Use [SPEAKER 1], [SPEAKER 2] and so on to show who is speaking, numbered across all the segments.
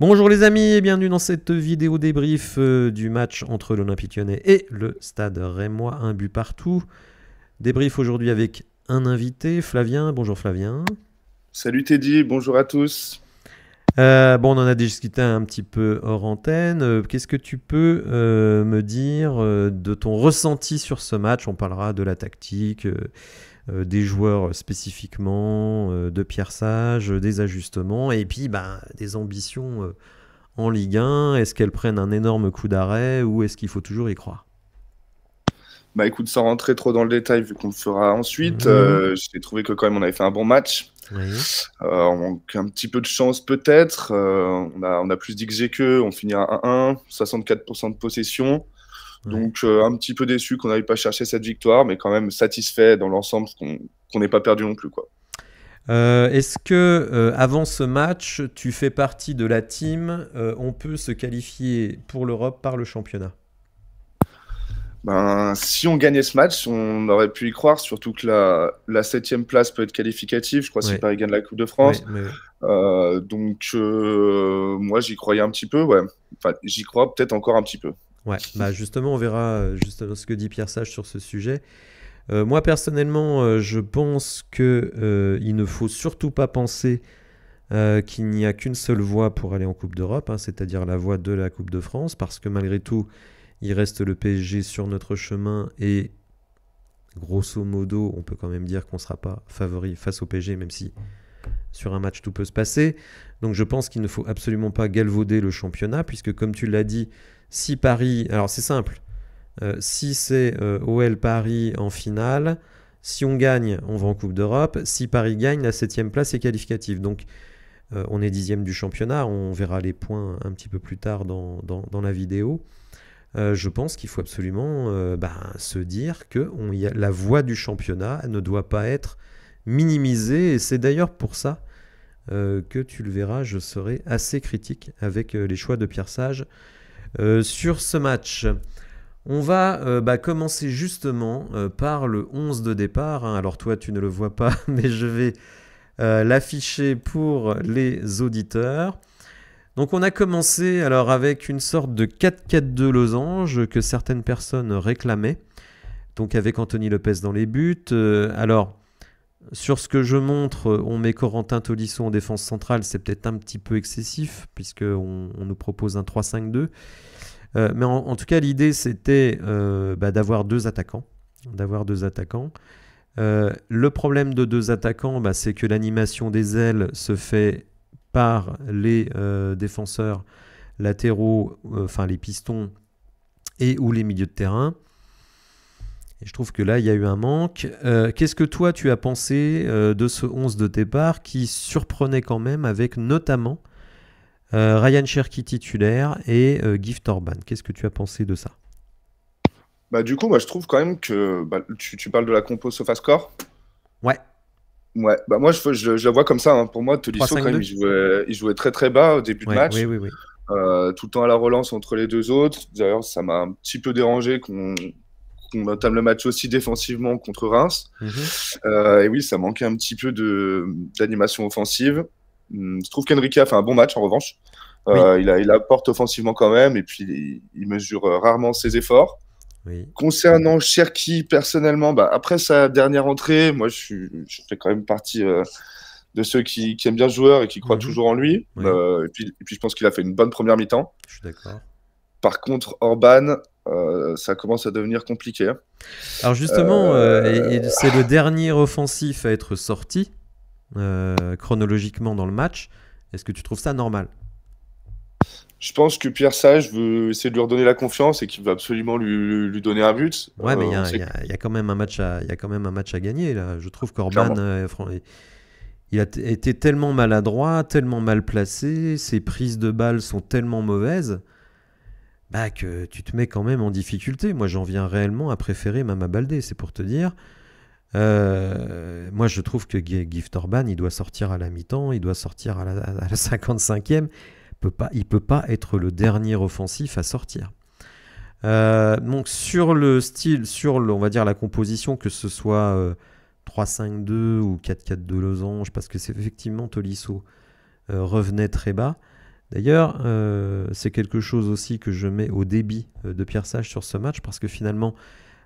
[SPEAKER 1] Bonjour les amis et bienvenue dans cette vidéo débrief euh, du match entre l'Olympique lyonnais et le Stade Rémois, un but partout. Débrief aujourd'hui avec un invité, Flavien. Bonjour Flavien.
[SPEAKER 2] Salut Teddy, bonjour à tous.
[SPEAKER 1] Euh, bon, on en a discuté un petit peu hors antenne. Euh, qu'est-ce que tu peux me dire de ton ressenti sur ce match On parlera de la tactique, euh, des joueurs spécifiquement, euh, de Sage, euh, des ajustements, et puis bah, des ambitions en Ligue 1. Est-ce qu'elles prennent un énorme coup d'arrêt ou est-ce qu'il faut toujours y croire
[SPEAKER 2] bah écoute, sans rentrer trop dans le détail, vu qu'on le fera ensuite, mmh. j'ai trouvé que quand même on avait fait un bon match. on manque un petit peu de chance peut-être. on, a, on a plus d'XG on finit à 1-1, 64% de possession. Donc, euh, un petit peu déçu qu'on n'avait pas cherché cette victoire, mais quand même satisfait dans l'ensemble qu'on n'ait pas perdu non plus.
[SPEAKER 1] Euh, est-ce que euh, avant ce match, tu fais partie de la team On peut se qualifier pour l'Europe par le championnat
[SPEAKER 2] ben, si on gagnait ce match, on aurait pu y croire, surtout que la, la septième place peut être qualificative, je crois, si Paris gagne la Coupe de France. donc, moi, j'y croyais un petit peu, ouais. Enfin, j'y crois peut-être encore un petit peu.
[SPEAKER 1] Ouais, bah justement, on verra euh, justement ce que dit Pierre Sage sur ce sujet. Euh, moi, personnellement, euh, je pense que il ne faut surtout pas penser qu'il n'y a qu'une seule voie pour aller en Coupe d'Europe, hein, c'est-à-dire la voie de la Coupe de France, parce que malgré tout, il reste le PSG sur notre chemin et grosso modo, on peut quand même dire qu'on ne sera pas favori face au PSG, même si sur un match tout peut se passer. Donc je pense qu'il ne faut absolument pas galvauder le championnat, puisque comme tu l'as dit, si Paris, alors c'est simple, euh, si c'est euh, OL Paris en finale, si on gagne, on va en Coupe d'Europe. Si Paris gagne, la septième place est qualificative. Donc euh, on est dixième du championnat, on verra les points un petit peu plus tard dans, la vidéo. je pense qu'il faut absolument ben, se dire que la voie du championnat ne doit pas être minimisée. Et c'est d'ailleurs pour ça que tu le verras, je serai assez critique avec les choix de Pierre Sage. Euh, sur ce match. On va euh, bah, commencer justement euh, par le 11 de départ. Hein. Alors toi, tu ne le vois pas, mais je vais l'afficher pour les auditeurs. Donc on a commencé alors avec une sorte de 4-4-2 losange que certaines personnes réclamaient. Donc avec Anthony Lopez dans les buts. alors sur ce que je montre, euh, on met Corentin Tolisso en défense centrale, c'est peut-être un petit peu excessif, puisqu'on nous propose un 3-5-2. Euh, mais en, tout cas, l'idée, c'était euh, bah, d'avoir deux attaquants. D'avoir deux attaquants. le problème de deux attaquants, bah, c'est que l'animation des ailes se fait par les défenseurs latéraux, enfin les pistons et ou les milieux de terrain je trouve que là, il y a eu un manque. Euh, qu'est-ce que toi, tu as pensé euh, de ce 11 de départ qui surprenait quand même avec notamment euh, Ryan Cherky titulaire et Gift Orban Qu'est-ce que tu as pensé de ça
[SPEAKER 2] bah, Du coup, moi, je trouve quand même que bah, tu, parles de la compo SofaScore. Ouais. Ouais, bah moi je, la vois comme ça. Hein. Pour moi, Tolisso, quand même, il jouait, très très bas au début de match. tout le temps à la relance entre les deux autres. D'ailleurs, ça m'a un petit peu dérangé qu'on entame le match aussi défensivement contre Reims. Mhm. Euh, et oui, ça manquait un petit peu d'animation offensive. Hmm, je trouve qu'Enrique a fait un bon match en revanche. Euh, il, a, il, apporte offensivement quand même et puis il, mesure euh, rarement ses efforts. Concernant Cherki, personnellement, bah, après sa dernière entrée, moi je, suis, fais quand même partie de ceux qui, aiment bien le joueur et qui croient mhm. toujours en lui. et, puis, et, puis, je pense qu'il a fait une bonne première mi-temps. Je suis d'accord. Par contre, Orban, euh, ça commence à devenir compliqué. Alors justement, euh, euh, c'est
[SPEAKER 1] le dernier offensif à être sorti chronologiquement dans le match. Est-ce que tu trouves ça normal
[SPEAKER 2] je pense que Pierre Sage veut essayer de lui redonner la confiance et qu'il va absolument lui, donner un but. Ouais, mais il
[SPEAKER 1] y, a quand même un match à, quand même un match à gagner là. Je trouve qu'Orban, il a été tellement maladroit, tellement mal placé, ses prises de balles sont tellement mauvaises bah que tu te mets quand même en difficulté. Moi, j'en viens réellement à préférer Mama Baldé, c'est pour te dire. Euh, moi, je trouve que Gift Orban, il doit sortir à la mi-temps, il doit sortir à la, 55e. Peut pas, il peut pas être le dernier offensif à sortir. Euh, donc sur le style, sur va dire la composition, que ce soit 3-5-2 euh, ou 4-4-2 losange, parce que c'est effectivement Tolisso revenait très bas. D'ailleurs, euh, c'est quelque chose aussi que je mets au débit euh, de Pierre Sage sur ce match parce que finalement,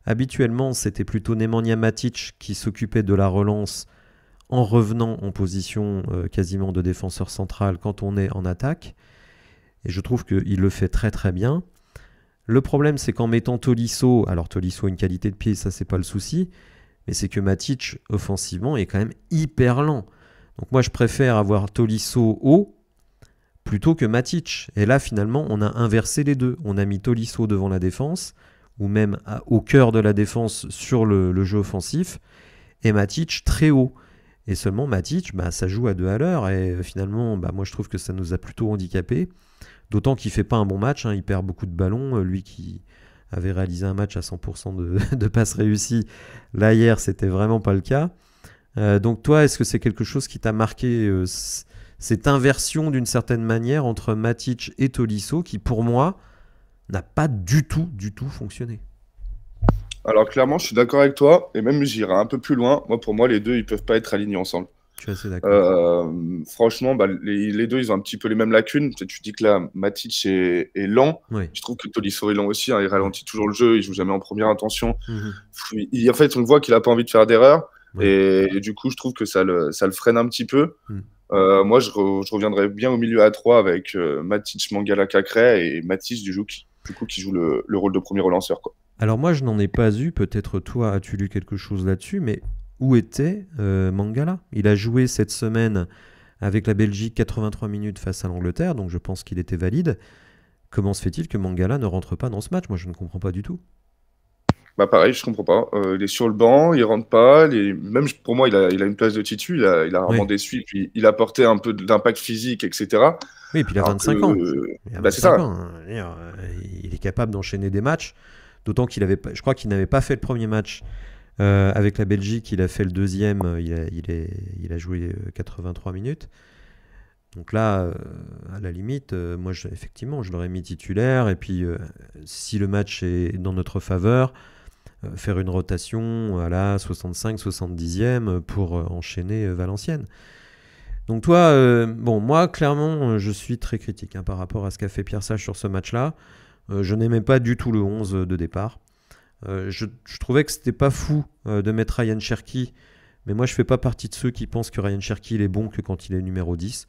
[SPEAKER 1] habituellement, c'était plutôt Nemanja Matic qui s'occupait de la relance en revenant en position euh, quasiment de défenseur central quand on est en attaque. Et je trouve qu'il le fait très très bien. Le problème, c'est qu'en mettant Tolisso, alors Tolisso a une qualité de pied, ça c'est pas le souci, mais c'est que Matic, offensivement, est quand même hyper lent. Donc moi, je préfère avoir Tolisso haut plutôt que Matic. Et là, finalement, on a inversé les deux. On a mis Tolisso devant la défense, ou même au cœur de la défense sur le, jeu offensif, et Matic très haut. Et seulement Matic, bah, ça joue à deux à l'heure. Et euh, finalement, bah, moi, je trouve que ça nous a plutôt handicapés. D'autant qu'il fait pas un bon match. Hein, il perd beaucoup de ballons. Euh, lui qui avait réalisé un match à 100% de, passe passes réussies, là, hier, c'était vraiment pas le cas. Euh, donc, toi, est-ce que c'est quelque chose qui t'a marqué cette inversion d'une certaine manière entre Matic et Tolisso qui pour moi n'a pas du tout du tout fonctionné.
[SPEAKER 2] Alors clairement, je suis d'accord avec toi et même j'irai un peu plus loin. Moi pour moi les deux ils peuvent pas être alignés ensemble. Tu es assez d'accord. Euh, franchement, bah, les, deux, ils ont un petit peu les mêmes lacunes. Tu, dis que là, Matic est, lent. Je trouve que Tolisso est lent aussi. Hein. Il ralentit toujours le jeu. Il joue jamais en première intention. Mhm. il, en fait, on voit qu'il a pas envie de faire d'erreur. Et, du coup, je trouve que ça le, freine un petit peu. Mm. Euh, moi, je, reviendrai bien au milieu à 3 avec euh, Matic Mangala Cacré et Matic du, qui, qui joue le, rôle de premier relanceur. Quoi.
[SPEAKER 1] Alors moi, je n'en ai pas eu. Peut-être toi, as-tu lu quelque chose là-dessus Mais où était euh, Mangala Il a joué cette semaine avec la Belgique 83 minutes face à l'Angleterre, donc je pense qu'il était valide. Comment se fait-il que Mangala ne rentre pas dans ce match Moi, je ne comprends pas du
[SPEAKER 2] tout. Bah pareil, je comprends pas. Euh, il est sur le banc, il rentre pas. Même pour moi, il a, une place de titulaire il a, vraiment rarement déçu, puis il porté un peu d'impact physique, etc.
[SPEAKER 1] Oui, et puis il a 25 ans. Euh, bah, c'est ça. Hein. Euh, il est capable d'enchaîner des matchs, d'autant qu'il avait, je crois qu'il n'avait pas fait le premier match. avec la Belgique, il a fait le deuxième, il a, il est, il a joué 83 minutes. Donc là, à la limite, moi, effectivement, je l'aurais mis titulaire. Et puis, si le match est dans notre faveur, euh, faire une rotation à la 65-70e pour euh, enchaîner euh, Valenciennes. Donc toi, bon, moi, clairement, je suis très critique hein, par rapport à ce qu'a fait Pierre Sage sur ce match-là. je n'aimais pas du tout le 11 de départ. je, trouvais que c'était pas fou de mettre Ryan Cherky, mais moi, je fais pas partie de ceux qui pensent que Ryan Cherky, il est bon que quand il est numéro 10.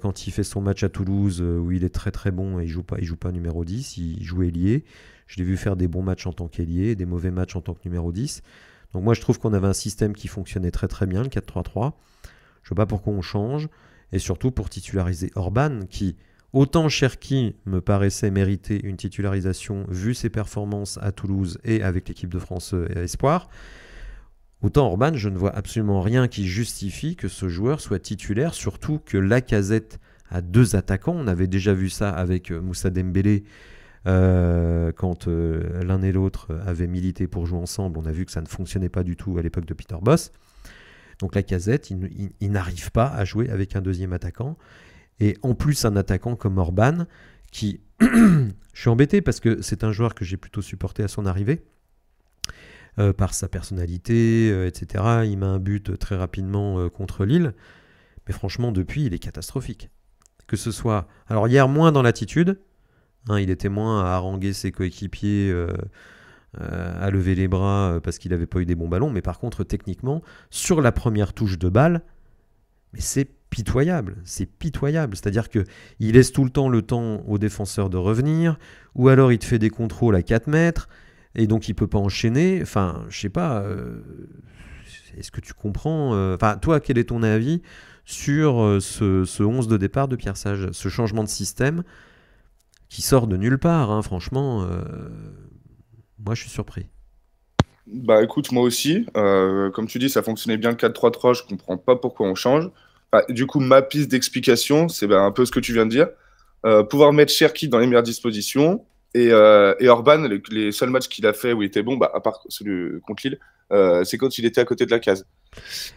[SPEAKER 1] quand il fait son match à Toulouse, où il est très très bon et il joue pas, il joue pas numéro 10, il joue ailier. Je l'ai vu faire des bons matchs en tant qu'ailier, des mauvais matchs en tant que numéro 10. Donc moi je trouve qu'on avait un système qui fonctionnait très très bien, le 4-3-3. Je vois pas pourquoi on change. Et surtout pour titulariser Orban, qui, autant Cherki me paraissait mériter une titularisation vu ses performances à Toulouse et avec l'équipe de France euh, Espoir, autant Orban, je ne vois absolument rien qui justifie que ce joueur soit titulaire, surtout que la casette a deux attaquants. On avait déjà vu ça avec euh, Moussa Dembélé euh, quand euh, l'un et l'autre avaient milité pour jouer ensemble, on a vu que ça ne fonctionnait pas du tout à l'époque de Peter Boss. Donc la casette, il, n'arrive pas à jouer avec un deuxième attaquant. Et en plus, un attaquant comme Orban, qui. je suis embêté parce que c'est un joueur que j'ai plutôt supporté à son arrivée. Euh, par sa personnalité, etc. Il met un but très rapidement contre Lille. Mais franchement, depuis, il est catastrophique. Que ce soit. Alors, hier, moins dans l'attitude, Hein, il était moins à haranguer ses coéquipiers, euh, euh, à lever les bras euh, parce qu'il n'avait pas eu des bons ballons. Mais par contre, techniquement, sur la première touche de balle, mais c'est pitoyable, c'est pitoyable. C'est-à-dire que il laisse tout le temps le temps aux défenseurs de revenir, ou alors il te fait des contrôles à 4 mètres, et donc il peut pas enchaîner. Enfin, je sais pas. Est-ce que tu comprends toi, quel est ton avis sur ce, ce 11 de départ de Pierre Sage, ce changement de système qui sort de nulle part. Hein, franchement, euh, moi, je suis surpris.
[SPEAKER 2] Bah écoute, moi aussi. Euh, comme tu dis, ça fonctionnait bien le 4-3-3. Je comprends pas pourquoi on change. Bah, du coup, ma piste d'explication, c'est bah, un peu ce que tu viens de dire. Euh, pouvoir mettre Cherki dans les meilleures dispositions. Et, et Orban, les, seuls matchs qu'il a fait où il était bon, bah, à part celui contre Lille, c'est quand il était à côté de la case.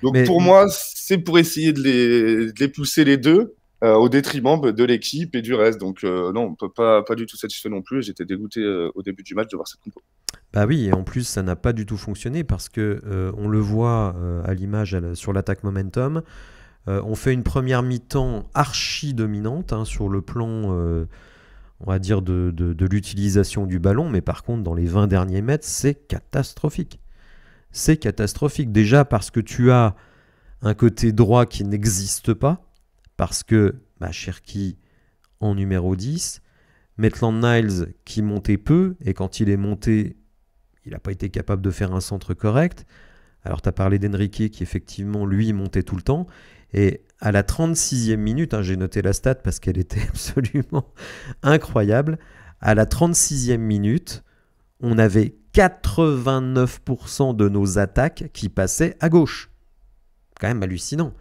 [SPEAKER 2] Donc pour moi, c'est pour essayer de les, de les pousser les deux euh, au détriment de l'équipe et du reste. Donc euh, non, on peut pas, pas du tout satisfait non plus. J'étais dégoûté euh, au début du match de voir cette compo.
[SPEAKER 1] Bah oui, et en plus ça n'a pas du tout fonctionné parce que on le voit à l'image sur l'attaque momentum. on fait une première mi-temps archi dominante hein, sur le plan, on va dire, de l'utilisation du ballon, mais par contre, dans les 20 derniers mètres, c'est catastrophique. C'est catastrophique. Déjà parce que tu as un côté droit qui n'existe pas, parce que Cherki en numéro 10, Maitland Niles qui montait peu, et quand il est monté, il n'a pas été capable de faire un centre correct. Alors tu as parlé d'Enrique qui effectivement, lui, montait tout le temps, et à la 36e minute, hein, j'ai noté la stat parce qu'elle était absolument incroyable, à la 36e minute, on avait 89% de nos attaques qui passaient à gauche. Quand même hallucinant.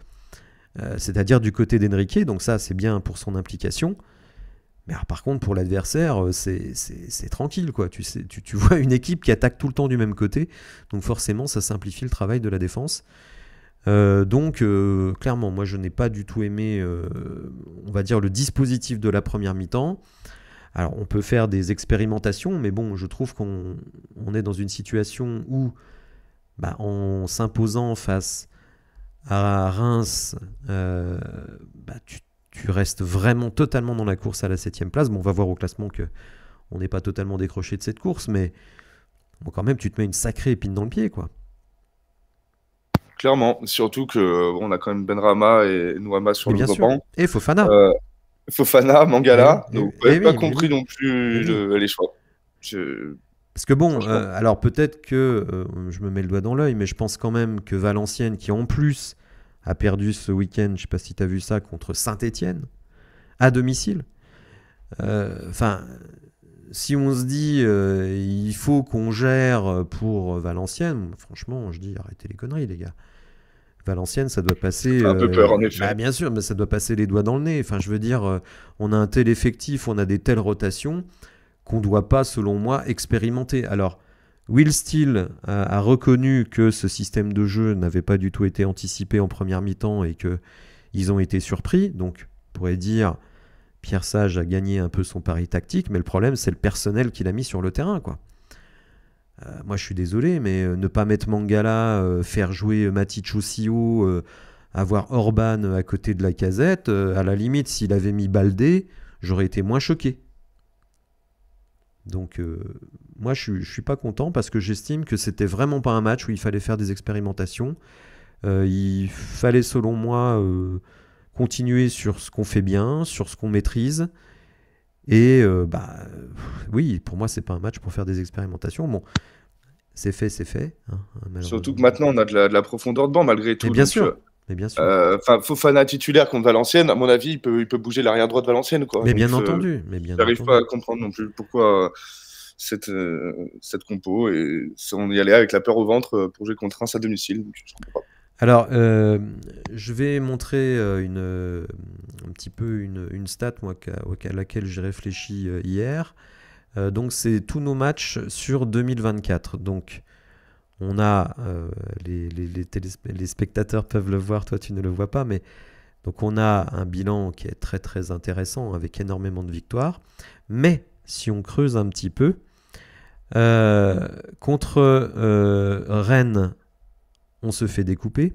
[SPEAKER 1] Euh, c'est-à-dire du côté d'Enrique, donc ça c'est bien pour son implication. Mais par contre, pour l'adversaire, euh, c'est tranquille. quoi. Tu, tu, vois une équipe qui attaque tout le temps du même côté. Donc forcément, ça simplifie le travail de la défense. Euh, donc clairement, moi je n'ai pas du tout aimé, on va dire, le dispositif de la première mi-temps. Alors on peut faire des expérimentations, mais bon, je trouve qu'on est dans une situation où, bah, en s'imposant face à Reims, euh, bah, tu, restes vraiment totalement dans la course à la 7 place. Bon, on va voir au classement que on n'est pas totalement décroché de cette course, mais quand même, tu te mets une sacrée épine dans le pied, quoi.
[SPEAKER 2] Clairement, surtout que euh, on a quand même Benrama et Nouama sur le banc. Et Fofana. Euh, Fofana, Mangala. Eh donc, eh pas eh compris non plus les choix. Je...
[SPEAKER 1] Parce que bon, euh, alors peut-être que euh, je me mets le doigt dans l'œil, mais je pense quand même que Valenciennes, qui en plus a perdu ce week-end, je sais pas si tu as vu ça, contre Saint-Étienne, à domicile, euh, enfin, si on se dit il faut qu'on gère pour Valenciennes, franchement, je dis arrêtez les conneries, les gars. Valenciennes, ça doit passer. Un peu peur, en effet. Bah, bien sûr, mais ça doit passer les doigts dans le nez. Enfin, je veux dire, on a un tel effectif, on a des telles rotations qu'on ne doit pas, selon moi, expérimenter. Alors, Will Steele euh, a, reconnu que ce système de jeu n'avait pas du tout été anticipé en première mi-temps et qu'ils ont été surpris. Donc, on pourrait dire, Pierre Sage a gagné un peu son pari tactique, mais le problème, c'est le personnel qu'il a mis sur le terrain, quoi. Euh, moi, je suis désolé, mais euh, ne pas mettre Mangala, faire jouer Matic aussi avoir Orban à côté de la casette, à la limite, s'il avait mis Baldé, j'aurais été moins choqué. Donc euh, moi je ne suis pas content parce que j'estime que c'était vraiment pas un match où il fallait faire des expérimentations. Euh, il fallait selon moi euh, continuer sur ce qu'on fait bien, sur ce qu'on maîtrise. Et bah oui, pour moi c'est pas un match pour faire des expérimentations. Bon, c'est fait, c'est fait. Hein,
[SPEAKER 2] hein, Surtout que maintenant on a de la, profondeur de banc malgré tout. bien sûr. Mais bien sûr. Euh, enfin, Fofana titulaire contre Valenciennes, à mon avis, il peut, il peut bouger l'arrière droite de Valenciennes. Quoi. Mais bien euh, entendu. Mais bien J'arrive pas à comprendre non plus pourquoi euh, cette, cette compo et on y allait avec la peur au ventre pour jouer contre un à domicile.
[SPEAKER 1] Alors, je vais montrer une, un petit peu une, une stat moi, à, laquelle j'ai réfléchi hier. donc, c'est tous nos matchs sur 2024. Donc, on a euh, les, les, spectateurs peuvent le voir, toi tu ne le vois pas, mais donc on a un bilan qui est très très intéressant avec énormément de victoires. Mais si on creuse un petit peu, euh, contre euh, Rennes, on se fait découper.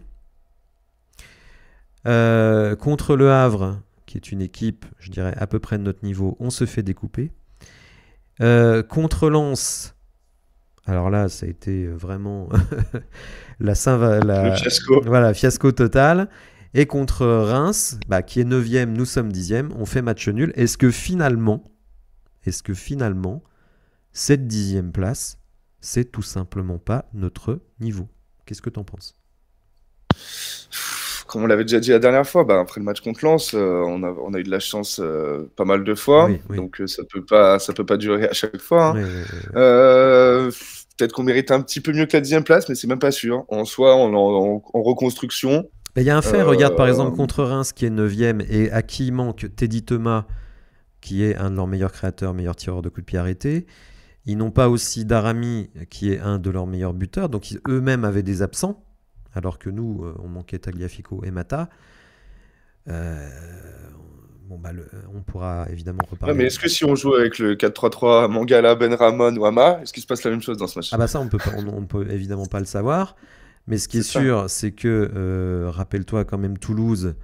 [SPEAKER 1] contre Le Havre, qui est une équipe, je dirais à peu près de notre niveau, on se fait découper. contre Lens, alors là, ça a été euh, vraiment la, Fiasco. Voilà, fiasco total. Et contre Reims, bah, qui est 9e, nous sommes 10e, on fait match nul. Est-ce que finalement, est-ce que finalement, cette dixième place, c'est tout simplement pas notre niveau Qu'est-ce que t'en penses
[SPEAKER 2] comme on l'avait déjà dit la dernière fois, bah, après le match contre Lens, euh, on, a, a, eu de la chance euh, pas mal de fois, donc ça peut pas peut pas durer à chaque fois. Hein. Peut-être qu'on mérite un petit peu mieux que la dixième place, mais c'est même pas sûr. En soi, en, reconstruction. Il y a un fait, regarde par euh, exemple contre
[SPEAKER 1] Reims qui est 9 et à qui manque Teddy Thomas, qui est un de leurs meilleurs créateurs, meilleur tireur de coups de pied arrêté Ils n'ont pas aussi Darami, qui est un de leurs meilleurs buteurs, donc eux-mêmes avaient des absents, alors que nous, euh, on manquait Tagliafico et Mata. Euh, bah, euh, on
[SPEAKER 2] pourra évidemment reparler. mais est-ce que si on joue avec le 4-3-3, Mangala, Ben Ramon ou Ama, est-ce qu'il se passe la même chose dans ce match Ah bah ça,
[SPEAKER 1] on peut, peut évidemment pas le savoir. Mais ce qui est, sûr, c'est que, euh, rappelle-toi quand même, Toulouse,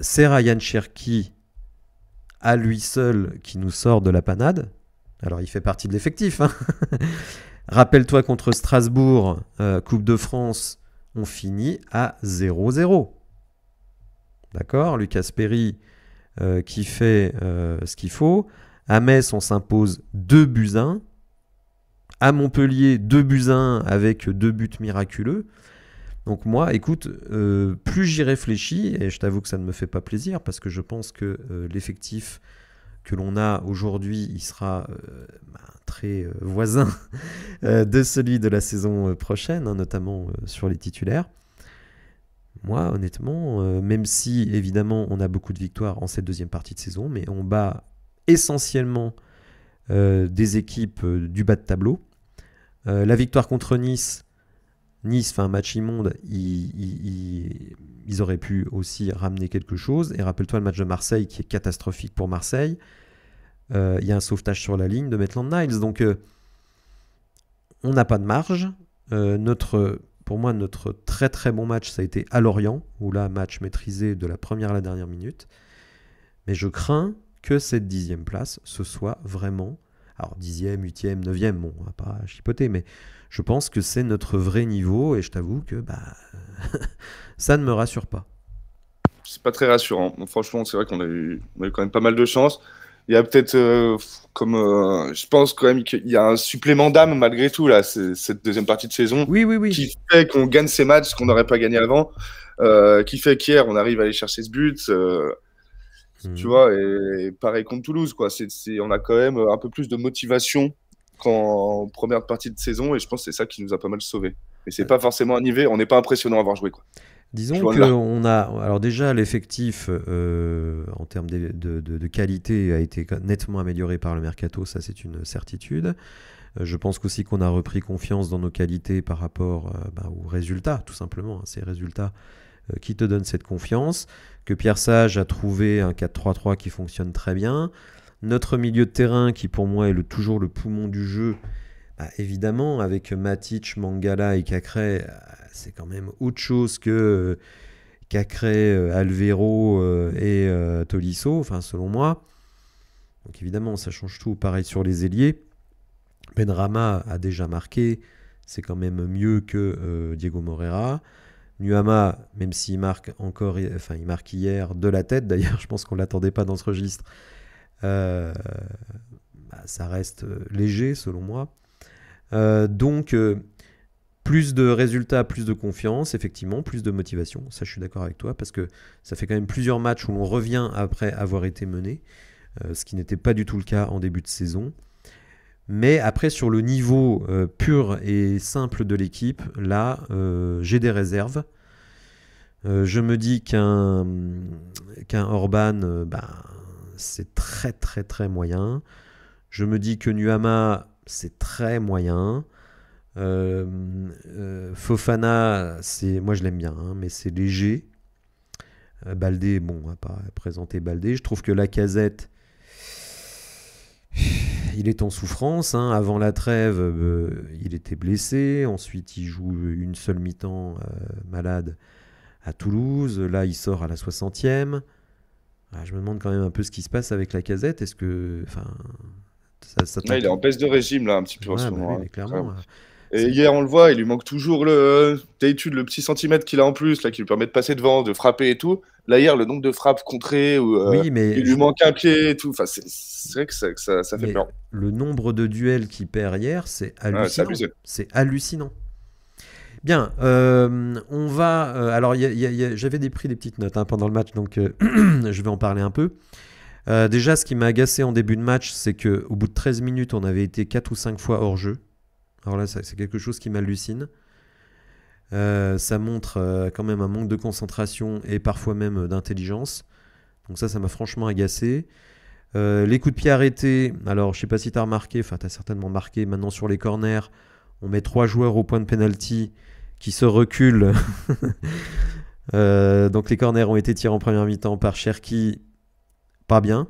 [SPEAKER 1] c'est euh, Ryan Cherki à lui seul qui nous sort de la panade. Alors il fait partie de l'effectif. Hein. rappelle-toi contre Strasbourg, Coupe de France, on finit à 0-0. D'accord Lucas Perry euh, qui fait euh, ce qu'il faut. À Metz, on s'impose 2 buts 1. À Montpellier, 2 buts avec deux buts miraculeux. Donc moi, écoute, euh, plus j'y réfléchis, et je t'avoue que ça ne me fait pas plaisir, parce que je pense que l'effectif que l'on a aujourd'hui, il sera ben, très voisin de celui de la saison prochaine, hein, notamment sur les titulaires. Moi, honnêtement, euh, même si évidemment on a beaucoup de victoires en cette deuxième partie de saison, mais on bat essentiellement euh, des équipes euh, du bas de tableau. la victoire contre Nice, Nice fait un match immonde, ils, ils, auraient pu aussi ramener quelque chose. Et rappelle-toi le match de Marseille qui est catastrophique pour Marseille. Il y a un sauvetage sur la ligne de Maitland Niles. Donc on n'a pas de marge. notre pour moi, notre très très bon match, ça a été à Lorient, où là, match maîtrisé de la première à la dernière minute. Mais je crains que cette dixième place, ce soit vraiment. Alors, dixième, huitième, neuvième, bon, on va pas chipoter, mais je pense que c'est notre vrai niveau, et je t'avoue que bah, ça ne me rassure pas.
[SPEAKER 2] C'est pas très rassurant. Franchement, c'est vrai qu'on a, a eu quand même pas mal de chance il y a peut-être euh, comme euh, je pense quand même qu'il y a un supplément d'âme malgré tout là cette deuxième partie de saison qui fait qu'on gagne ces matchs qu'on n'aurait pas gagné avant euh, qui fait qu'hier on arrive à aller chercher ce but hmm. tu vois et, pareil contre Toulouse quoi c'est on a quand même un peu plus de motivation qu'en première partie de saison et je pense que c'est ça qui nous a pas mal sauvé mais c'est pas forcément un niveau on n'est pas impressionnant à avoir joué quoi Disons qu'on
[SPEAKER 1] a. Alors, déjà, l'effectif euh, en termes de, qualité a été nettement amélioré par le mercato, ça c'est une certitude. Euh, je pense aussi qu'on a repris confiance dans nos qualités par rapport euh, bah, aux résultats, tout simplement. Hein, ces résultats qui te donnent cette confiance. Que Pierre Sage a trouvé un 4-3-3 qui fonctionne très bien. Notre milieu de terrain, qui pour moi est toujours le poumon du jeu, bah, évidemment, avec Matic, Mangala et Cacré, euh, c'est quand même autre chose que euh, Cacré, euh, Alvero et Tolisso, enfin, selon moi. Donc évidemment, ça change tout. Pareil sur les ailiers. Benrama a déjà marqué, c'est quand même mieux que Diego Morera. Nuama, même s'il marque encore, enfin il marque hier de la tête d'ailleurs, je pense qu'on l'attendait pas dans ce registre. Bah, ça reste léger selon moi. Euh, donc, euh, plus de résultats, plus de confiance, effectivement, plus de motivation. Ça, je suis d'accord avec toi, parce que ça fait quand même plusieurs matchs où l'on revient après avoir été mené, euh, ce qui n'était pas du tout le cas en début de saison. Mais après, sur le niveau pur et simple de l'équipe, là, j'ai des réserves. je me dis qu'un qu'un Orban, ben, c'est très très très moyen. Je me dis que Nuama, c'est très moyen. Euh, euh, Fofana, c'est, moi je l'aime bien, hein, mais c'est léger. Euh, Baldé, bon, on va pas présenter Baldé. Je trouve que la casette, il est en souffrance. Hein. Avant la trêve, il était blessé. Ensuite, il joue une seule mi-temps malade à Toulouse. Là, il sort à la 60e. Ah, je me demande quand même un peu ce qui se passe avec la casette. Est-ce que. Enfin, il est en
[SPEAKER 2] baisse de régime, là, un petit peu en ce bah moment. clairement. Et hier, on le voit, il lui manque toujours le euh, d'habitude le petit centimètre qu'il a en plus, là, qui lui permet de passer devant, de frapper et tout. Là, hier, le nombre de frappes contrées, euh, mais... il lui manque un pied et tout. Enfin, c'est vrai que ça, fait peur.
[SPEAKER 1] Le nombre de duels qu'il perd hier, c'est hallucinant. c'est hallucinant. Bien, euh, on va. alors, j'avais des des petites notes hein, pendant le match, donc je vais en parler un peu. Euh, déjà, ce qui m'a agacé en début de match, c'est qu'au bout de 13 minutes, on avait été 4 ou 5 fois hors jeu. Alors là, c'est quelque chose qui m'hallucine. Euh, ça montre euh, quand même un manque de concentration et parfois même d'intelligence. Donc ça, ça m'a franchement agacé. les coups de pied arrêtés, alors je sais pas si tu as remarqué, enfin tu as certainement marqué maintenant sur les corners, on met trois joueurs au point de pénalty qui se reculent. donc les corners ont été tirés en première mi-temps par Cherki pas bien.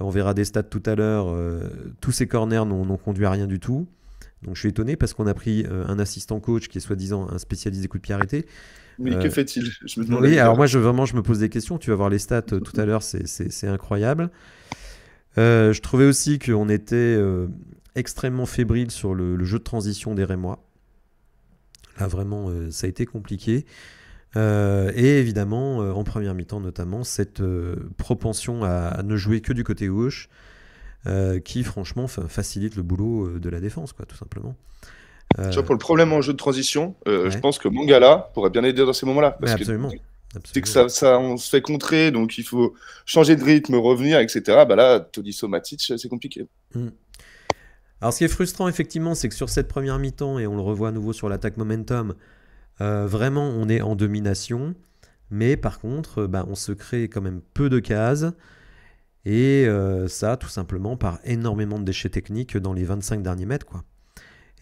[SPEAKER 1] Euh, on verra des stats tout à l'heure. Euh, tous ces corners n'ont conduit à rien du tout. Donc je suis étonné parce qu'on a pris euh, un assistant coach qui est soi-disant un spécialiste des coups de pied arrêtés. Mais que fait-il je me Oui, alors moi je, vraiment je me pose des questions. Tu vas voir les stats tout à l'heure, c'est incroyable. je trouvais aussi qu'on était extrêmement fébrile sur le, jeu de transition des Rémois. Là vraiment, ça a été compliqué. Euh, et évidemment, euh, en première mi-temps notamment, cette euh, propension à, ne jouer que du côté gauche, qui franchement facilite le boulot de la défense, quoi, tout simplement.
[SPEAKER 2] Vois, pour le problème en jeu de transition, je pense que Mangala pourrait bien aider dans ces moments-là. absolument. C'est que ça, on se fait contrer, donc il faut changer de rythme, revenir, etc. Bah là, Todisso Matic, c'est compliqué.
[SPEAKER 1] Mm. Alors, ce qui est frustrant, effectivement, c'est que sur cette première mi-temps, et on le revoit à nouveau sur l'attaque Momentum, euh, vraiment, on est en domination, mais par contre, euh, bah, on se crée quand même peu de cases. Et euh, ça, tout simplement, par énormément de déchets techniques dans les 25 derniers mètres. Quoi.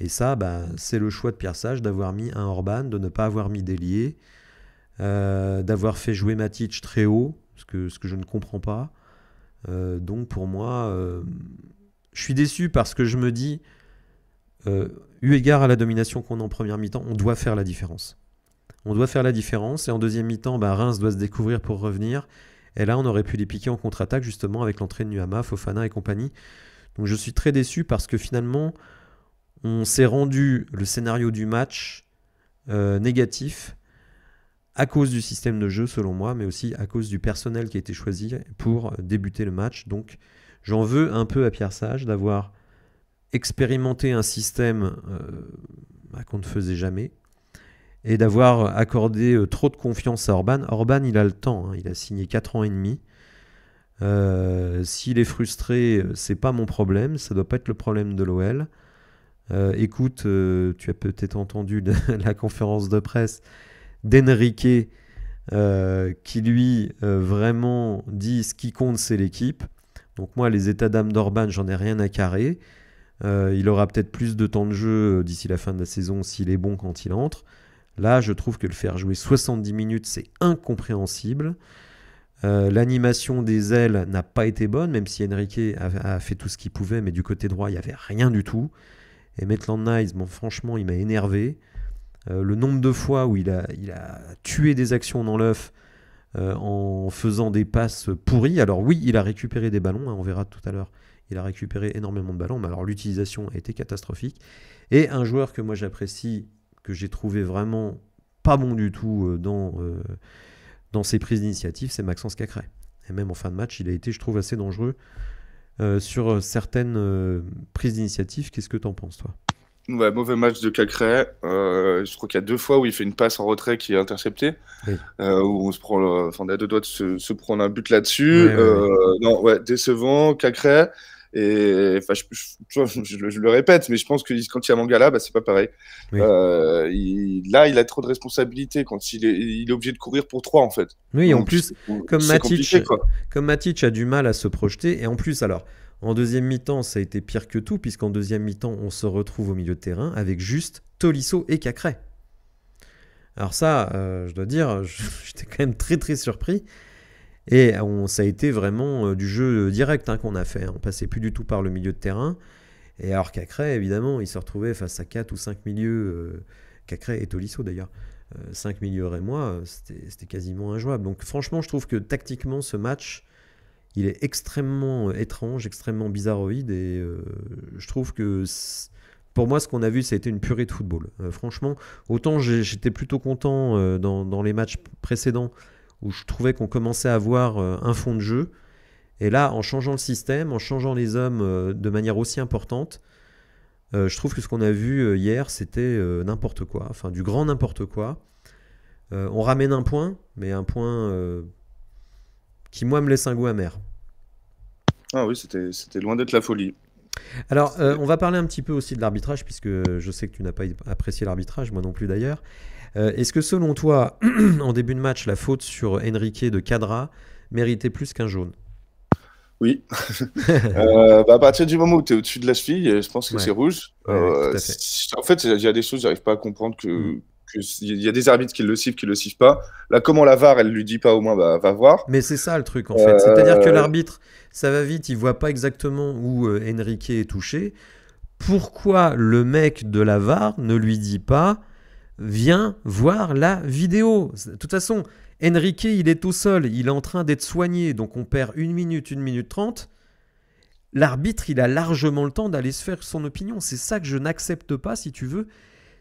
[SPEAKER 1] Et ça, bah, c'est le choix de Pierre Sage d'avoir mis un Orban, de ne pas avoir mis des liés, d'avoir fait jouer Matic très haut, que, ce que je ne comprends pas. donc pour moi, je suis déçu parce que je me dis, euh, eu égard à la domination qu'on a en première mi-temps, on doit faire la différence. On doit faire la différence. Et en deuxième mi-temps, bah, Reims doit se découvrir pour revenir. Et là, on aurait pu les piquer en contre-attaque, justement, avec l'entrée de Nuhama, Fofana et compagnie. Donc je suis très déçu parce que finalement, on s'est rendu le scénario du match euh, négatif à cause du système de jeu, selon moi, mais aussi à cause du personnel qui a été choisi pour débuter le match. Donc j'en veux un peu à Pierre Sage d'avoir expérimenter un système euh, bah, qu'on ne faisait jamais et d'avoir accordé euh, trop de confiance à Orban. Orban, il a le temps, hein, il a signé 4 ans et demi. Euh, s'il est frustré, c'est pas mon problème, ça doit pas être le problème de l'OL. écoute, tu as peut-être entendu la conférence de presse d'Enrique qui lui vraiment dit ce qui compte c'est l'équipe. Donc moi les états d'âme d'Orban j'en ai rien à carrer. Euh, il aura peut-être plus de temps de jeu euh, d'ici la fin de la saison s'il est bon quand il entre. Là, je trouve que le faire jouer 70 minutes, c'est incompréhensible. Euh, l'animation des ailes n'a pas été bonne, même si Enrique a, fait tout ce qu'il pouvait, mais du côté droit, il n'y avait rien du tout. Et Maitland nice franchement, il m'a énervé. le nombre de fois où il a, tué des actions dans l'œuf en faisant des passes pourries. Alors oui, il a récupéré des ballons, hein, on verra tout à l'heure il a récupéré énormément de ballons, mais alors l'utilisation a été catastrophique. Et un joueur que moi j'apprécie, que j'ai trouvé vraiment pas bon du tout euh, dans, euh, dans ses prises d'initiative, c'est Maxence Cacré. Et même en fin de match, il a été, je trouve, assez dangereux euh, sur certaines prises d'initiative. Qu'est-ce que t'en penses, toi
[SPEAKER 2] mauvais match de Cacré. je crois qu'il y a deux fois où il fait une passe en retrait qui est interceptée, où on se prend, a deux doigts de se, prendre un but là-dessus. Non, ouais, décevant. Cacré. Et enfin, je, le répète, mais je pense que quand il y a Mangala, bah, c'est pas pareil. Euh, là, il a trop de responsabilités quand il est, obligé de courir pour trois en fait. Oui, en plus, comme Matic,
[SPEAKER 1] comme a du mal à se projeter, et en plus, alors. En deuxième mi-temps, ça a été pire que tout, puisqu'en deuxième mi-temps, on se retrouve au milieu de terrain avec juste Tolisso et Cacré. Alors ça, euh, je dois dire, j'étais quand même très très surpris. Et on, ça a été vraiment euh, du jeu direct hein, qu'on a fait. On passait plus du tout par le milieu de terrain. Et alors Cacré, évidemment, il se retrouvait face à 4 ou 5 milieux, euh, Cacré et Tolisso d'ailleurs, 5 euh, milieux et moi, c'était quasiment injouable. Donc franchement, je trouve que tactiquement, ce match, il est extrêmement étrange, extrêmement bizarroïde. Et je trouve que pour moi, ce qu'on a vu, ça a été une purée de football. franchement, autant j'étais plutôt content dans, les matchs précédents où je trouvais qu'on commençait à avoir euh, un fond de jeu. Et là, en changeant le système, en changeant les hommes euh, de manière aussi importante, euh, je trouve que ce qu'on a vu hier, c'était n'importe quoi, enfin du grand n'importe quoi. on ramène un point, mais un point qui, moi, me laisse un goût amer.
[SPEAKER 2] Ah oui, c'était loin d'être la folie.
[SPEAKER 1] Alors, on va parler un petit peu aussi de l'arbitrage, puisque je sais que tu n'as pas apprécié l'arbitrage, moi non plus d'ailleurs. Euh, est-ce que selon toi, en début de match, la faute sur Enrique de Cadra méritait plus qu'un jaune
[SPEAKER 2] oui. Euh, bah, à partir du moment où tu es au-dessus de la cheville, je pense que c'est rouge. Euh, en fait, il y a des choses, j'arrive pas à comprendre que. Mm. il y a des arbitres qui le sifflent, qui le sifflent pas. Là, comment la VAR, elle lui dit pas au moins, bah, va voir. Mais c'est ça le truc en fait. C'est-à-dire que l'arbitre,
[SPEAKER 1] ça va vite, il voit pas exactement où Enrique est touché. Pourquoi le mec de la VAR ne lui dit pas viens voir la vidéo. De toute façon, Enrique, il est tout seul, il est en train d'être soigné, donc on perd une minute, une minute trente. L'arbitre, il a largement le temps d'aller se faire son opinion. C'est ça que je n'accepte pas, si tu veux.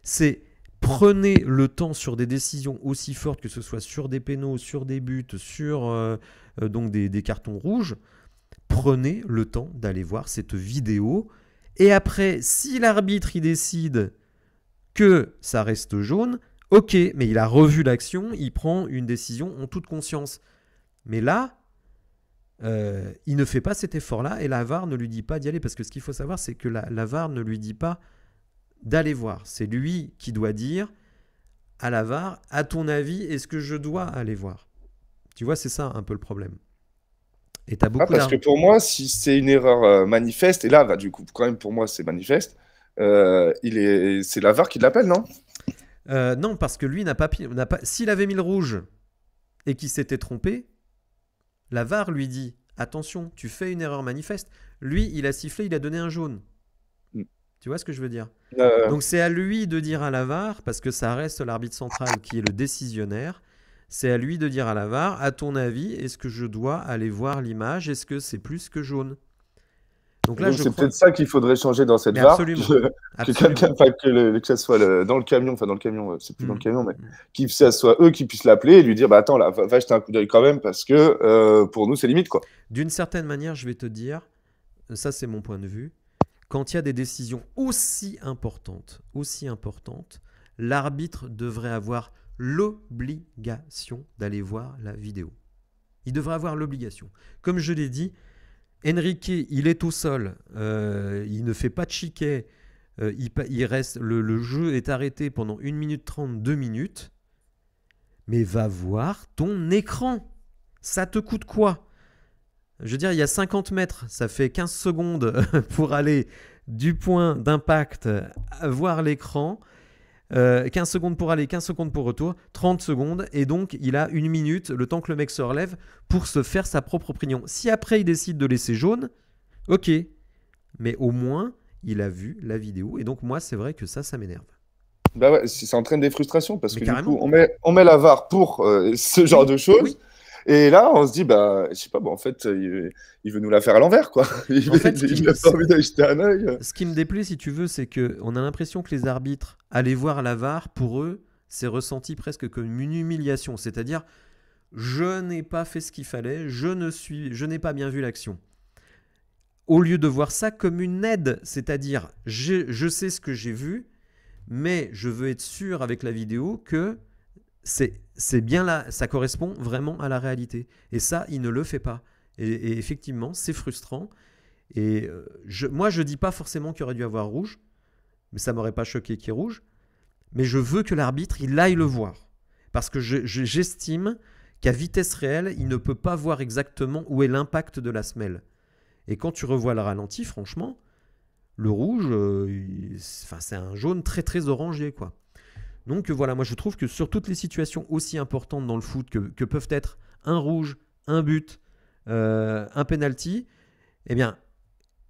[SPEAKER 1] C'est prenez le temps sur des décisions aussi fortes que ce soit sur des pénaux, sur des buts, sur euh, euh, donc des, des cartons rouges. Prenez le temps d'aller voir cette vidéo. Et après, si l'arbitre, il décide que ça reste jaune, ok, mais il a revu l'action, il prend une décision en toute conscience. Mais là, euh, il ne fait pas cet effort-là et l'avare ne lui dit pas d'y aller. Parce que ce qu'il faut savoir, c'est que la, ne lui dit pas d'aller voir. C'est lui qui doit dire à l'avare, à ton avis, est-ce que je dois aller voir Tu vois, c'est ça un peu le problème. Et as ah, beaucoup ah, parce que pour moi,
[SPEAKER 2] si c'est une erreur euh, manifeste, et là, bah, du coup, quand même, pour moi, c'est manifeste, euh, il est, c'est l'avare qui l'appelle, non
[SPEAKER 1] euh, Non, parce que lui n'a pas, S'il avait mis le rouge et qu'il s'était trompé, l'avare lui dit attention, tu fais une erreur manifeste. Lui, il a sifflé, il a donné un jaune. Mm. Tu vois ce que je veux dire Donc c'est à lui de dire à l'avare, parce que ça reste l'arbitre central qui est le décisionnaire, c'est à lui de dire à l'avare, à ton avis, est-ce que je dois aller voir l'image Est-ce que c'est plus que jaune
[SPEAKER 2] donc c'est peut-être ça qu'il faudrait changer dans cette VAR. Que, que ce ça soit dans le camion, enfin dans le camion, euh, c'est plus dans le mm. camion, mais mm. que soit eux qui puissent l'appeler et lui dire, bah attends, là, va, va jeter un coup d'œil quand même parce que euh, pour nous, c'est limite quoi.
[SPEAKER 1] D'une certaine manière, je vais te dire, ça c'est mon point de vue, quand il y a des décisions aussi importantes, aussi importantes, l'arbitre devrait avoir l'obligation d'aller voir la vidéo. Il devrait avoir l'obligation. Comme je l'ai dit, Enrique, il est tout seul, il ne fait pas de chiquet, euh, il, reste, le, le, jeu est arrêté pendant 1 minute 30, 2 minutes, mais va voir ton écran. Ça te coûte quoi Je veux dire, il y a 50 mètres, ça fait 15 secondes pour aller du point d'impact voir l'écran. 15 euh, secondes pour aller, 15 secondes pour retour, 30 secondes, et donc il a une minute, le temps que le mec se relève, pour se faire sa propre opinion. Si après il décide de laisser jaune, ok, mais au moins il
[SPEAKER 2] a vu la vidéo, et
[SPEAKER 1] donc moi c'est vrai que ça, ça m'énerve.
[SPEAKER 2] Bah ça entraîne des frustrations parce que du coup, on met, on met la VAR pour euh, ce genre de choses. Et là, on se dit, bah, je sais pas, bon, bah, en fait, il, veut nous la faire à l'envers, quoi. Il, n'a pas envie
[SPEAKER 1] jeter un œil. Ce qui me déplaît, si tu veux, c'est que on a l'impression que les arbitres allaient voir la pour eux, c'est ressenti presque comme une humiliation. C'est-à-dire, je n'ai pas fait ce qu'il fallait, je ne suis, je n'ai pas bien vu l'action. Au lieu de voir ça comme une aide, c'est-à-dire, je sais ce que j'ai vu, mais je veux être sûr avec la vidéo que c'est bien là, ça correspond vraiment à la réalité. Et ça, il ne le fait pas. Et, effectivement, c'est frustrant. Et euh, moi, je dis pas forcément qu'il aurait dû avoir rouge, mais ça m'aurait pas choqué qu'il rouge. Mais je veux que l'arbitre, il aille le voir. Parce que j'estime qu'à vitesse réelle, il ne peut pas voir exactement où est l'impact de la semelle. Et quand tu revois le ralenti, franchement, le rouge, euh, enfin, c'est un jaune très très orangé, quoi. Donc euh, voilà, moi je trouve que sur toutes les situations aussi importantes dans le foot que, peuvent être un rouge, un but, euh, un penalty, eh bien,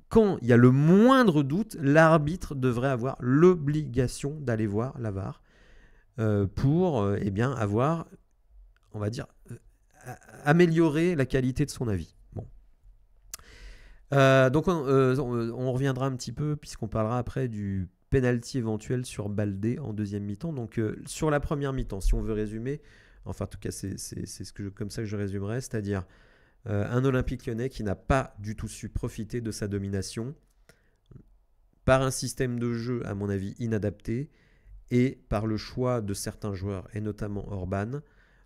[SPEAKER 1] quand il y a le moindre doute, l'arbitre devrait avoir l'obligation d'aller voir la VAR euh, pour eh bien, avoir, on va dire, améliorer la qualité de son avis. Bon. donc on reviendra un petit peu, puisqu'on parlera après du Penalty éventuel sur Baldé en deuxième mi-temps. Donc euh, sur la première mi-temps, si on veut résumer, enfin en tout cas c'est ce que comme ça que je résumerai, c'est-à-dire euh, un Olympique lyonnais qui n'a pas du tout su profiter de sa domination par un système de jeu à mon avis inadapté et par le choix de certains joueurs et notamment Orban.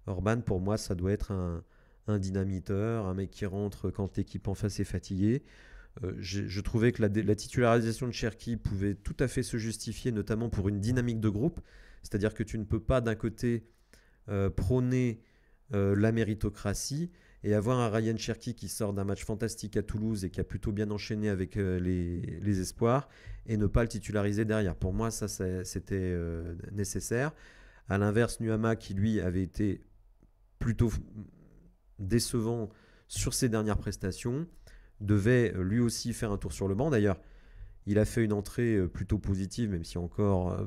[SPEAKER 1] Orban pour moi ça doit être un dynamiteur, un mec qui rentre quand l'équipe en face est fatiguée. Euh, je trouvais que la, titularisation de Cherki pouvait tout à fait se justifier, notamment pour une dynamique de groupe. C'est-à-dire que tu ne peux pas d'un côté euh, prôner euh, la méritocratie et avoir un Ryan Cherki qui sort d'un match fantastique à Toulouse et qui a plutôt bien enchaîné avec les, espoirs et ne pas le titulariser derrière. Pour moi, ça, ça c'était nécessaire. À l'inverse, Nuama qui lui avait été plutôt décevant sur ses dernières prestations devait euh, lui aussi faire un tour sur le banc. D'ailleurs, il a fait une entrée euh, plutôt positive, même si encore euh,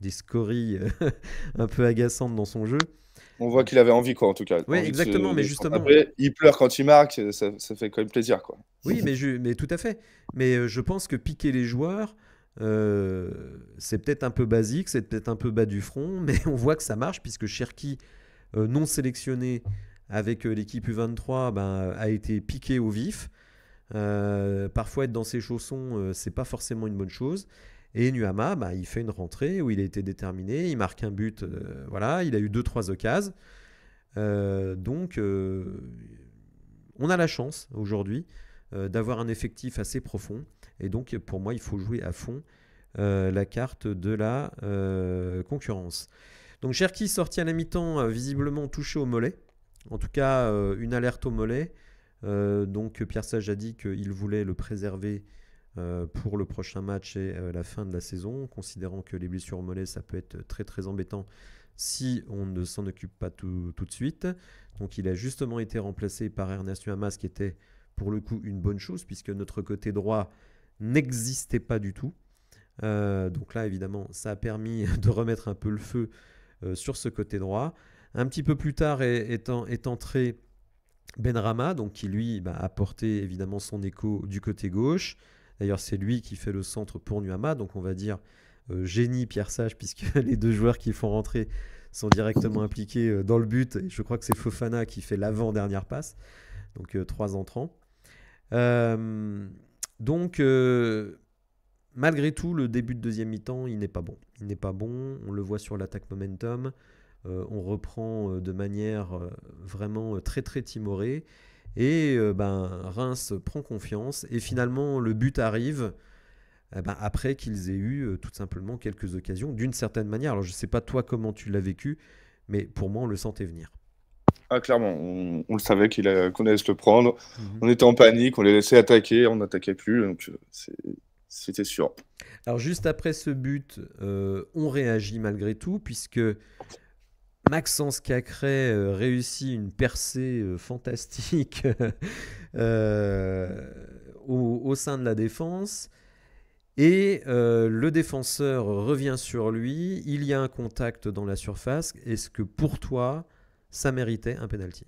[SPEAKER 1] des scories un peu agaçantes dans son jeu.
[SPEAKER 2] On voit qu'il avait envie, quoi, en tout cas. Oui, exactement, mais justement. il pleure quand il marque, ça, ça, fait quand même plaisir, quoi.
[SPEAKER 1] Oui, mais, je, mais tout à fait. Mais je pense que piquer les joueurs,
[SPEAKER 2] c'est
[SPEAKER 1] peut-être un peu basique, c'est peut-être un peu bas du front, mais on voit que ça marche, puisque Cherki, non sélectionné, avec euh, l'équipe U23 ben, a été piqué au vif. Euh, parfois être dans ses chaussons, euh, c'est pas forcément une bonne chose. Et Nuama, ben, il fait une rentrée où il a été déterminé, il marque un but, voilà, il a eu 2-3 occasions. donc, on a la chance aujourd'hui d'avoir un effectif assez profond. Et donc, pour moi, il faut jouer à fond la carte de la concurrence. Donc, Cherki sorti à la mi-temps, visiblement touché au mollet. En tout cas, euh, une alerte au mollet. Euh, donc Pierre Sage a dit qu'il voulait le préserver euh, pour le prochain match et la fin de la saison, considérant que les blessures au mollet, ça peut être très très embêtant si on ne s'en occupe pas tout, de suite. Donc il a justement été remplacé par Ernest Hamas, qui était pour le coup une bonne chose, puisque notre côté droit n'existait pas du tout. donc là, évidemment, ça a permis de remettre un peu le feu sur ce côté droit. Un petit peu plus tard est, entré Benrama, donc qui lui bah, a porté évidemment son écho du côté gauche. D'ailleurs, c'est lui qui fait le centre pour Nuama, donc on va dire euh, génie Pierre Sage, puisque les deux joueurs qui font rentrer sont directement impliqués euh, dans le but. Et je crois que c'est Fofana qui fait l'avant-dernière passe, donc euh, trois entrants. donc, malgré tout, le début de deuxième mi-temps, il n'est pas bon. Il n'est pas bon, on le voit sur l'attaque momentum. Euh, on reprend euh, de manière euh, vraiment très très timorée. Et ben, Reims prend confiance. Et finalement, le but arrive eh ben, après qu'ils aient eu tout simplement quelques occasions, d'une certaine manière. Alors, je ne sais pas toi comment tu l'as vécu, mais pour moi, on le sentait venir.
[SPEAKER 2] Ah, clairement, on, le savait qu'il qu'on allait se le prendre. Mhm. On était en panique, on les laissait attaquer, on n'attaquait plus. Donc, c'était sûr.
[SPEAKER 1] Alors, juste après ce but, on réagit malgré tout, puisque Maxence Cacré euh, réussit une percée euh, fantastique euh, au, au, sein de la défense. Et le défenseur revient sur lui, il y a un contact dans la surface. Est-ce que pour toi, ça méritait un penalty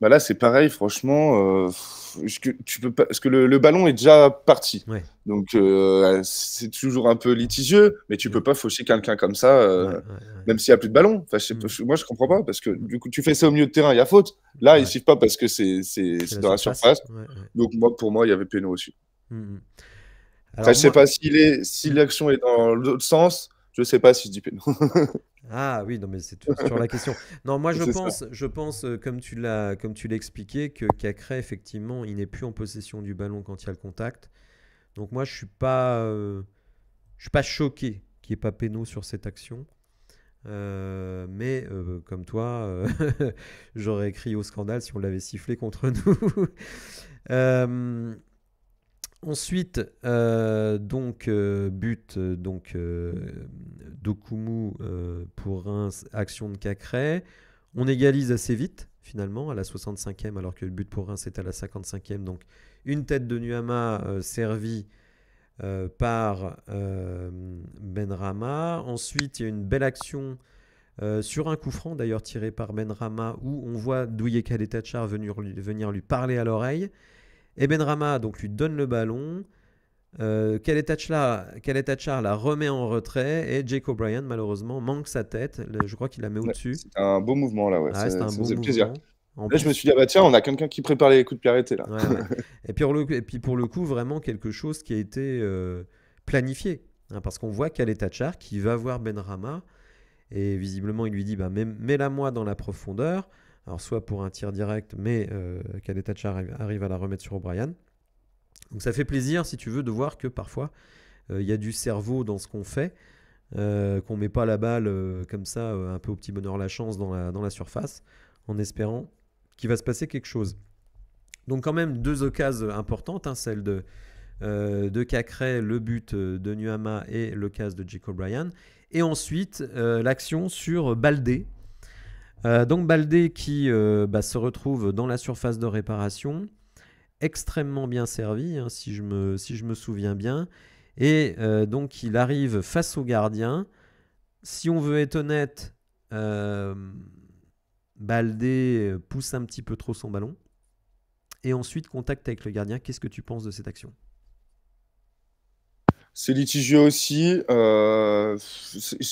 [SPEAKER 2] bah là, c'est pareil, franchement. Euh, tu peux parce que le, ballon est déjà parti. Donc, euh, c'est toujours un peu litigieux, mais tu peux pas faucher quelqu'un comme ça, euh, même s'il n'y a plus de ballon. Enfin, mm. je moi, je comprends pas, parce que du coup, tu fais ça au milieu de terrain, il y a faute. Là, ils ne suivent pas parce que c'est dans la surface. Donc, moi, pour moi, il y avait péno aussi. Mm, mm. je sais pas si l'action est, si est dans l'autre sens. Je sais pas si je dis ah oui, non mais c'est sur la question. Non, moi je pense,
[SPEAKER 1] je pense euh, comme tu l'as, comme tu l'expliquais, que Cacré effectivement, il n'est plus en possession du ballon quand il y a le contact. Donc moi je suis pas, euh, je suis pas choqué qu'il n'y ait pas Péno sur cette action. Euh, mais comme toi, j'aurais écrit au scandale si on l'avait sifflé contre nous. Ensuite, euh, donc, euh, but euh, donc, d'Okumu pour un action de Cacré. On égalise assez vite, finalement, à la 65e, alors que le but pour Reims est à la 55e. Donc, une tête de Nuama servie par Benrama. Ensuite, il y a une belle action sur un coup franc d'ailleurs tiré par Benrama où on voit Douye Kaletachar venir lui parler à l'oreille. Et Rama donc, lui donne le ballon. Euh, Kaletachar la remet en retrait et Jacob O'Brien malheureusement manque sa tête. Je crois qu'il la met au-dessus. c'est
[SPEAKER 2] un beau mouvement là, ouais. Ah un plaisir. là, je me suis dit, ah bah tiens, on a quelqu'un qui prépare les coups de pierre là.
[SPEAKER 1] et, puis, et, puis pour le coup, vraiment quelque chose qui a été euh, planifié. Hein, parce qu'on voit tachar qui va voir Benrama et visiblement il lui dit bah, mets-la moi dans la profondeur alors soit pour un tir direct, mais euh, arrive, à la remettre sur O'Brien. Donc ça fait plaisir, si tu veux, de voir que parfois, euh, il y a du cerveau dans ce qu'on fait, qu'on euh, qu'on met pas la balle euh, comme ça, un peu au petit bonheur la chance dans la, surface, en espérant qu'il va se passer quelque chose. Donc quand même, deux occasions importantes, hein, celle de, de Cacré, le but de Nuama et le cas de Jake O'Brien. Et ensuite, l'action sur Baldé, euh, donc Baldé qui euh, bah, se retrouve dans la surface de réparation, extrêmement bien servi, hein, si, je me, si, je me, souviens bien. Et euh, donc il arrive face au gardien. Si on veut être honnête, Baldé pousse un petit peu trop son ballon. Et ensuite, contact avec le gardien. Qu'est-ce que tu penses de cette action
[SPEAKER 2] c'est litigieux aussi. Euh,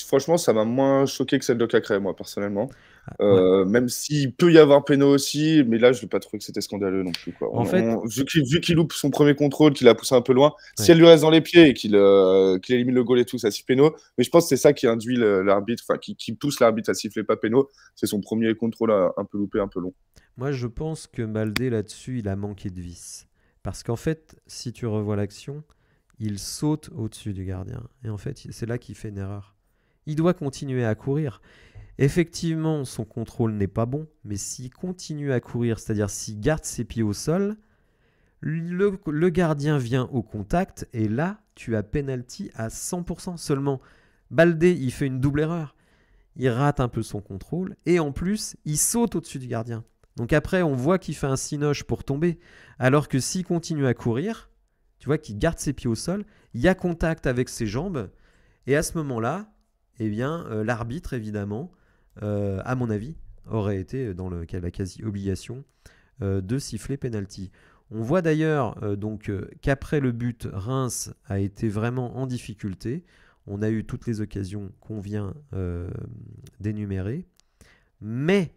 [SPEAKER 2] franchement, ça m'a moins choqué que celle de Cacré, moi, personnellement. Ah, euh, même s'il peut y avoir péno aussi, mais là, je l'ai pas trouvé que c'était scandaleux non plus. Quoi. En vu qu'il loupe son premier contrôle, qu'il a poussé un peu loin, si elle lui reste dans les pieds et qu'il euh, élimine le goal et tout, ça siffle péno. Mais je pense que c'est ça qui induit l'arbitre, qui, pousse l'arbitre à siffler pas péno. C'est son premier contrôle un peu loupé, un peu long.
[SPEAKER 1] Moi, je pense que Maldé, là-dessus, il a manqué de vis. Parce qu'en fait, si tu revois l'action, il saute au-dessus du gardien. Et en fait, c'est là qu'il fait une erreur. Il doit continuer à courir. Effectivement, son contrôle n'est pas bon, mais s'il continue à courir, c'est-à-dire s'il garde ses pieds au sol, le, gardien vient au contact et là, tu as penalty à 100% seulement. Baldé, il fait une double erreur. Il rate un peu son contrôle et en plus, il saute au-dessus du gardien. Donc après, on voit qu'il fait un sinoche pour tomber, alors que s'il continue à courir, tu vois, qu'il garde ses pieds au sol, il y a contact avec ses jambes, et à ce moment-là, eh bien, euh, l'arbitre, évidemment, euh, à mon avis, aurait été dans le, la quasi-obligation euh, de siffler penalty. On voit d'ailleurs donc qu'après le but, Reims a été vraiment en difficulté. On a eu toutes les occasions qu'on vient d'énumérer. Mais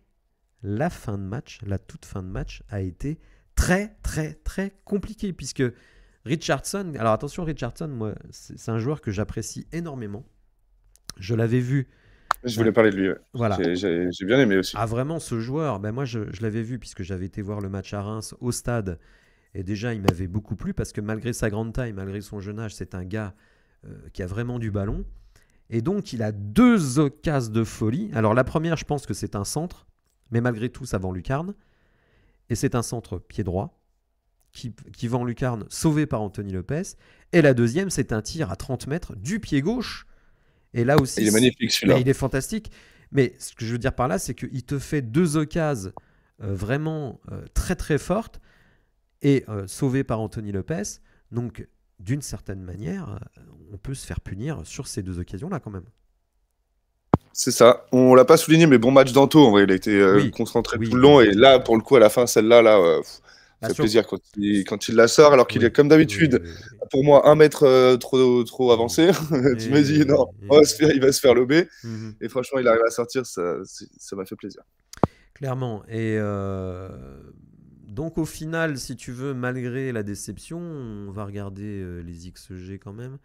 [SPEAKER 1] la fin de match, la toute fin de match, a été très très très compliquée puisque Richardson, alors attention, Richardson, moi, c'est un joueur que j'apprécie énormément. Je l'avais vu.
[SPEAKER 2] Je voulais parler de lui. Voilà. J'ai bien aimé aussi. Ah,
[SPEAKER 1] vraiment, ce joueur, ben moi, je, l'avais vu puisque j'avais été voir le match à Reims au stade. Et déjà, il m'avait beaucoup plu parce que malgré sa grande taille, malgré son jeune âge, c'est un gars euh, qui a vraiment du ballon. Et donc, il a deux occasions de folie. Alors, la première, je pense que c'est un centre, mais malgré tout, ça vend lucarne. Et c'est un centre pied droit qui, qui va en lucarne, sauvé par Anthony Lopez. Et la deuxième, c'est un tir à 30 mètres du pied gauche. Et là aussi, il est magnifique Il est fantastique. Mais ce que je veux dire par là, c'est qu'il te fait deux occasions euh, vraiment euh, très très fortes et euh, sauvé par Anthony Lopez. Donc, d'une certaine manière, on peut se faire punir sur ces deux occasions-là quand même.
[SPEAKER 2] C'est ça. On l'a pas souligné, mais bon match d'Anto. il a été concentré tout le long. Et là, pour le coup, à la fin, celle-là, là, ça fait plaisir quand il, la sort, alors qu'il est comme d'habitude, pour moi, un mètre euh, trop, trop avancé. tu me dis, non, il va se faire lober. Mhm. Et franchement, il arrive à sortir, ça m'a fait plaisir.
[SPEAKER 1] Clairement. Et euh, donc, au final, si tu veux, malgré la déception, on va regarder euh, les XG quand même.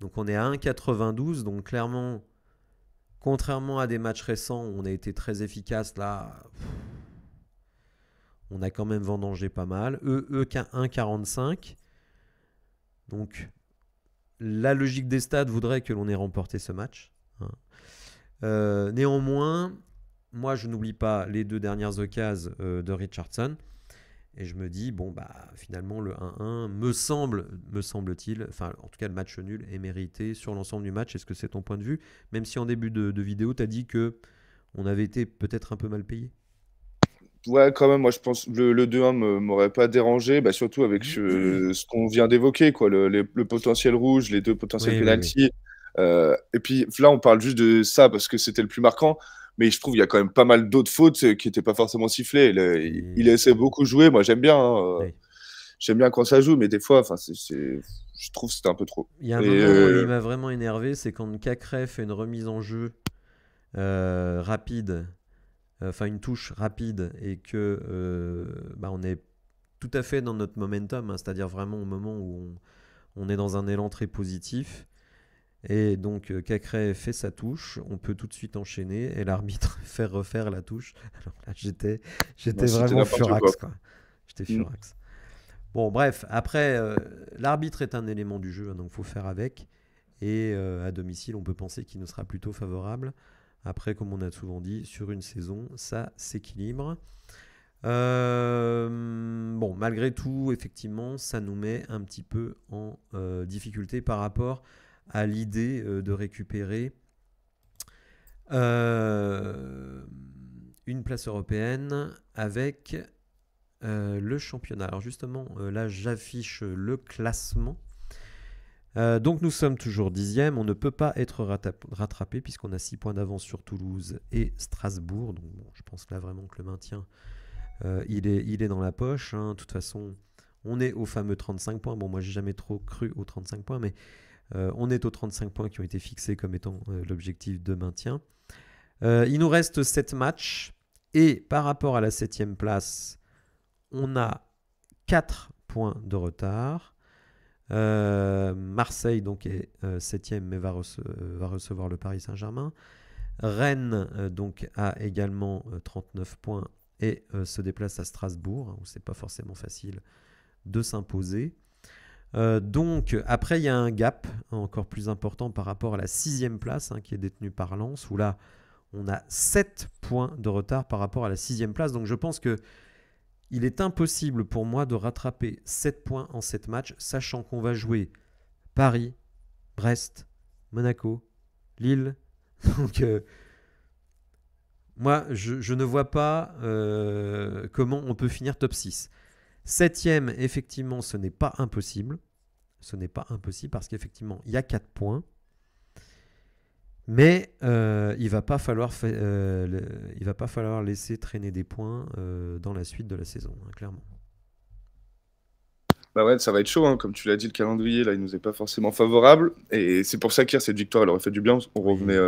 [SPEAKER 1] Donc, on est à 1,92. Donc, clairement, contrairement à des matchs récents, on a été très efficace là on a quand même vendangé pas mal. E, e 1,45. Donc, la logique des stades voudrait que l'on ait remporté ce match. Hein. Euh, néanmoins, moi, je n'oublie pas les deux dernières occasions euh, de Richardson. Et je me dis, bon, bah, finalement, le 1-1 me semble, me semble-t-il, enfin, en tout cas, le match nul est mérité sur l'ensemble du match. Est-ce que c'est ton point de vue Même si en début de, vidéo, tu as dit que on avait été peut-être un peu mal payé.
[SPEAKER 2] Ouais, quand même, moi je pense le, le 2-1 ne m'aurait pas dérangé, bah, surtout avec ce, qu'on vient d'évoquer, quoi, le, potentiel rouge, les deux potentiels oui, euh, et puis là, on parle juste de ça parce que c'était le plus marquant, mais je trouve qu'il y a quand même pas mal d'autres fautes euh, qui n'étaient pas forcément sifflées. il, essaie mmh. beaucoup beaucoup jouer, moi j'aime bien, hein, euh, j'aime bien quand ça joue, mais des fois, c'est je trouve que c'était un peu trop. Il y a un il
[SPEAKER 1] m'a vraiment énervé, c'est quand Cacré fait une remise en jeu
[SPEAKER 2] rapide euh, enfin une
[SPEAKER 1] touche rapide et que euh, bah, on est tout à fait dans notre momentum, hein, c'est-à-dire vraiment au moment où on, est dans un élan très positif. Et donc euh, Cacré fait sa touche, on peut tout de suite enchaîner et l'arbitre fait refaire la touche. Alors là, j'étais, vraiment furax. Quoi. J'étais mm. furax. Bon, bref, après, l'arbitre est un élément du jeu, donc hein, donc faut faire avec. Et à domicile, on peut penser qu'il nous sera plutôt favorable. Après, comme on a souvent dit, sur une saison, ça s'équilibre. Euh, bon, malgré tout, effectivement, ça nous met un petit peu en euh, difficulté par rapport à l'idée euh, de récupérer une place européenne avec le championnat. Alors justement, là, j'affiche le classement. Euh, donc nous sommes toujours dixième, on ne peut pas être rattrapé puisqu'on a 6 points d'avance sur Toulouse et Strasbourg. Donc je pense là vraiment que le maintien, euh, il, est, dans la poche. Hein. De toute façon, on est au fameux 35 points. Bon, moi j'ai jamais trop cru aux 35 points, mais euh, on est aux 35 points qui ont été fixés comme étant l'objectif de maintien. il nous reste 7 matchs et par rapport à la septième place, on a 4 points de retard. Euh, Marseille donc est 7 euh, mais va, euh, va, recevoir le Paris Saint-Germain. Rennes donc a également 39 points et se déplace à Strasbourg, hein, où c'est pas forcément facile de s'imposer. donc après, il y a un gap encore plus important par rapport à la sixième place hein, qui est détenue par Lens, où là, on a 7 points de retard par rapport à la sixième place. Donc je pense que il est impossible pour moi de rattraper 7 points en 7 matchs, sachant qu'on va jouer Paris, Brest, Monaco, Lille. Donc, euh, moi, je, ne vois pas euh, comment on peut finir top 6. Septième, effectivement, ce n'est pas impossible. Ce n'est pas impossible parce qu'effectivement, il y a 4 points. Mais euh, il va pas falloir, euh, il va pas falloir laisser traîner des points euh, dans la suite de la saison, hein, clairement.
[SPEAKER 2] Bah ouais, ça va être chaud, hein. comme tu l'as dit, le calendrier là, il nous est pas forcément favorable, et c'est pour ça qu'hier cette victoire, elle aurait fait du bien. On revenait,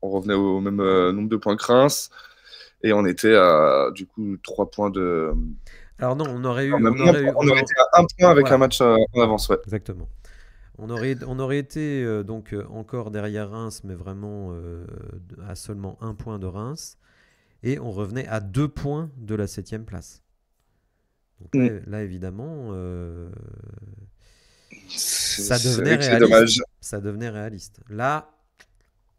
[SPEAKER 2] on revenait au même nombre de points crins, et on était à du coup 3 points de.
[SPEAKER 1] Alors non, on aurait eu, on, aurait été à un point avec un match en
[SPEAKER 2] avance, ouais. Exactement.
[SPEAKER 1] On aurait, été euh, donc euh, encore derrière Reims, mais vraiment euh, à seulement un point de Reims. Et on revenait à deux points de la septième place. Mm. là, évidemment,
[SPEAKER 2] ça devenait réaliste.
[SPEAKER 1] Ça devenait réaliste. Là,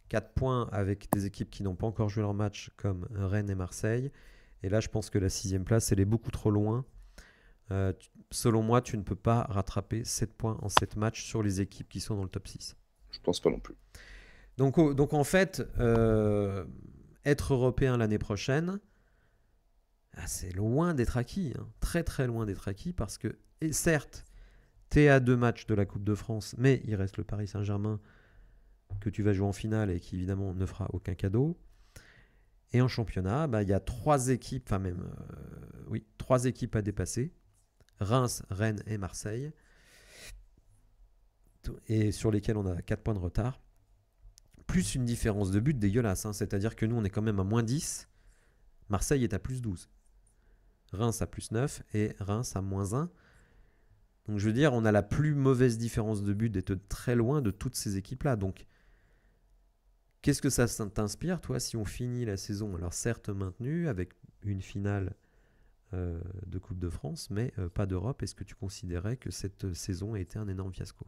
[SPEAKER 1] quatre points avec des équipes qui n'ont pas encore joué leur match, comme Rennes et Marseille. Et là, je pense que la sixième place, elle est beaucoup trop loin euh, selon moi, tu ne peux pas rattraper 7 points en 7 matchs sur les équipes qui sont dans le top 6.
[SPEAKER 2] Je pense pas non plus.
[SPEAKER 1] Donc, oh, donc en fait, euh, être européen l'année prochaine, ah, c'est loin d'être acquis. Hein. Très très loin d'être acquis parce que, certes, tu es à deux matchs de la Coupe de France, mais il reste le Paris Saint-Germain que tu vas jouer en finale et qui évidemment ne fera aucun cadeau. Et en championnat, bah, il y a trois équipes, enfin même, euh, oui, trois équipes à dépasser. Reims, Rennes et Marseille, et sur lesquels on a 4 points de retard, plus une différence de but dégueulasse, hein, c'est-à-dire que nous on est quand même à moins 10, Marseille est à plus 12, Reims à plus 9 et Reims à moins 1. Donc je veux dire, on a la plus mauvaise différence de but d'être très loin de toutes ces équipes-là. Donc qu'est-ce que ça t'inspire, toi, si on finit la saison Alors certes maintenu, avec une finale euh, de Coupe de France, mais euh, pas d'Europe. Est-ce que tu considérais que cette euh, saison a été un énorme fiasco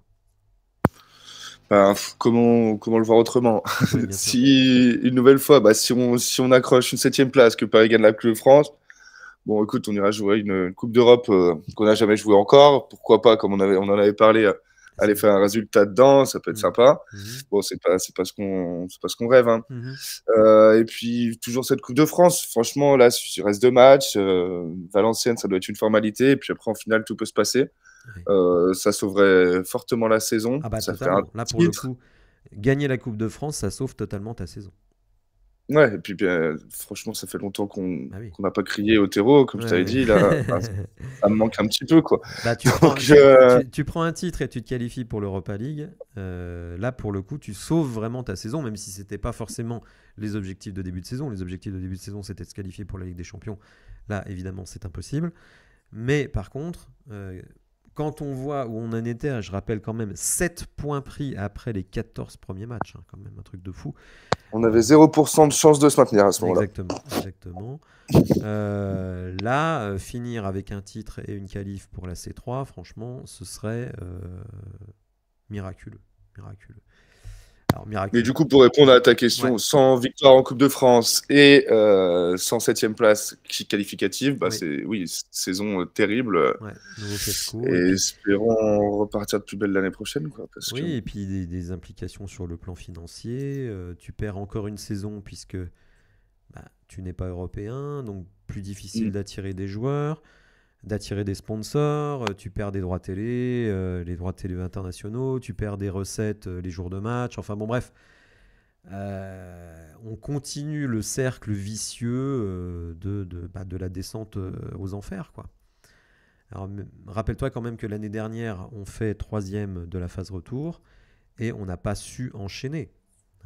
[SPEAKER 2] bah, comment, comment le voir autrement Si une nouvelle fois, bah, si, on, si on accroche une septième place, que Paris gagne la Coupe de France, bon écoute, on ira jouer une, Coupe d'Europe qu'on n'a jamais joué encore. Pourquoi pas, comme on, avait, on en avait parlé aller faire un résultat dedans, ça peut être mmh. sympa. Mmh. Bon, c'est pas, c'est pas ce qu'on, c'est pas ce qu'on rêve. Hein. Mmh. Euh, et puis toujours cette Coupe de France. Franchement, là, il reste deux matchs. Euh, Valenciennes, ça doit être une formalité. Et puis après, en finale, tout peut se passer. Euh, ça sauverait fortement la saison. Ah bah, ça là pour le
[SPEAKER 1] coup, gagner la Coupe de France, ça sauve totalement ta saison.
[SPEAKER 2] Ouais, et puis ben, franchement, ça fait longtemps ah qu'on n'a pas crié au terreau, comme je t'avais dit, là, bah, ça me manque un petit peu. Quoi. Bah, tu, prends, euh,
[SPEAKER 1] tu, prends, un titre et tu te qualifies pour l'Europa League. Euh, là, pour le coup, tu sauves vraiment ta saison, même si ce n'était pas forcément les objectifs de début de saison. Les objectifs de début de saison, c'était de se qualifier pour la Ligue des Champions. Là, évidemment, c'est impossible. Mais par contre, euh, quand on voit où on en était, hein, je rappelle quand même 7 points pris après les 14 premiers matchs, hein,
[SPEAKER 2] quand même un truc de fou. On avait 0% de chance de se maintenir à ce moment-là. Exactement.
[SPEAKER 1] Euh, là, euh, finir avec un titre et une qualif pour la C3, franchement, ce serait euh, miraculeux. miraculeux.
[SPEAKER 2] Mais du coup, pour répondre à ta question, sans victoire en Coupe de France et 107 euh, sans septième place qualificative, bah, c'est oui, saison euh, terrible. et, espérons repartir de plus belle l'année prochaine. oui, et
[SPEAKER 1] puis des, implications sur le plan financier. Euh, tu perds encore une saison puisque bah, tu n'es pas européen, donc plus difficile mm. d'attirer des joueurs d'attirer des sponsors, euh, tu perds des droits télé, euh, les droits télé internationaux, tu perds des recettes euh, les jours de match, enfin bon bref. on continue le cercle vicieux de, bah, de, la descente aux enfers. quoi. rappelle-toi quand même que l'année dernière, on fait troisième de la phase retour et on n'a pas su enchaîner.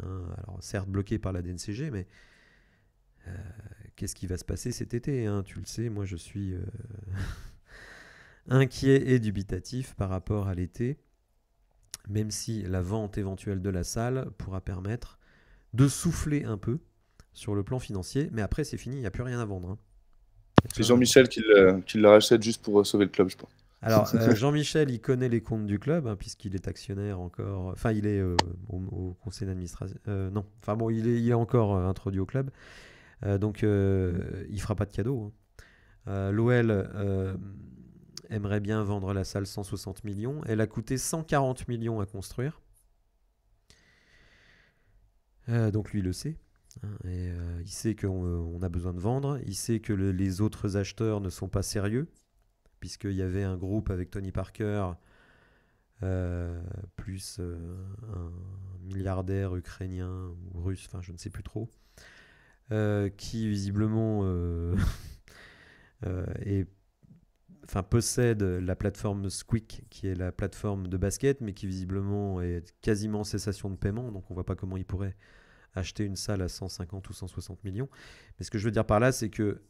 [SPEAKER 1] Hein. Alors certes bloqué par la DNCG, mais qu'est-ce qui va se passer cet été hein, Tu le sais, moi je suis euh, inquiet et dubitatif par rapport à l'été, même si la vente éventuelle de la salle pourra permettre de souffler un peu sur le plan financier, mais après c'est fini, il n'y a plus rien à vendre.
[SPEAKER 2] Hein. C'est Jean-Michel qui, qui, le rachète juste pour euh, sauver le club, je pense. Alors, euh,
[SPEAKER 1] Jean-Michel, il connaît les comptes du club, hein, puisqu'il est actionnaire encore. Enfin, il est au, conseil d'administration. non, enfin bon, il est encore introduit au club. Euh, donc, euh, il fera pas de cadeau. Hein. Euh, L'OL aimerait bien vendre la salle 160 millions. Elle a coûté 140 millions à construire. donc lui, le sait. Hein, il sait qu'on a besoin de vendre. Il sait que les autres acheteurs ne sont pas sérieux. Puisqu'il y avait un groupe avec Tony Parker, plus un milliardaire ukrainien ou russe, enfin je ne sais plus trop, euh, qui visiblement euh, euh, est enfin possède la plateforme Squeak, qui est la plateforme de basket, mais qui visiblement est quasiment en cessation de paiement, donc on voit pas comment il pourrait acheter une salle à 150 ou 160 millions. Mais ce que je veux dire par là, c'est que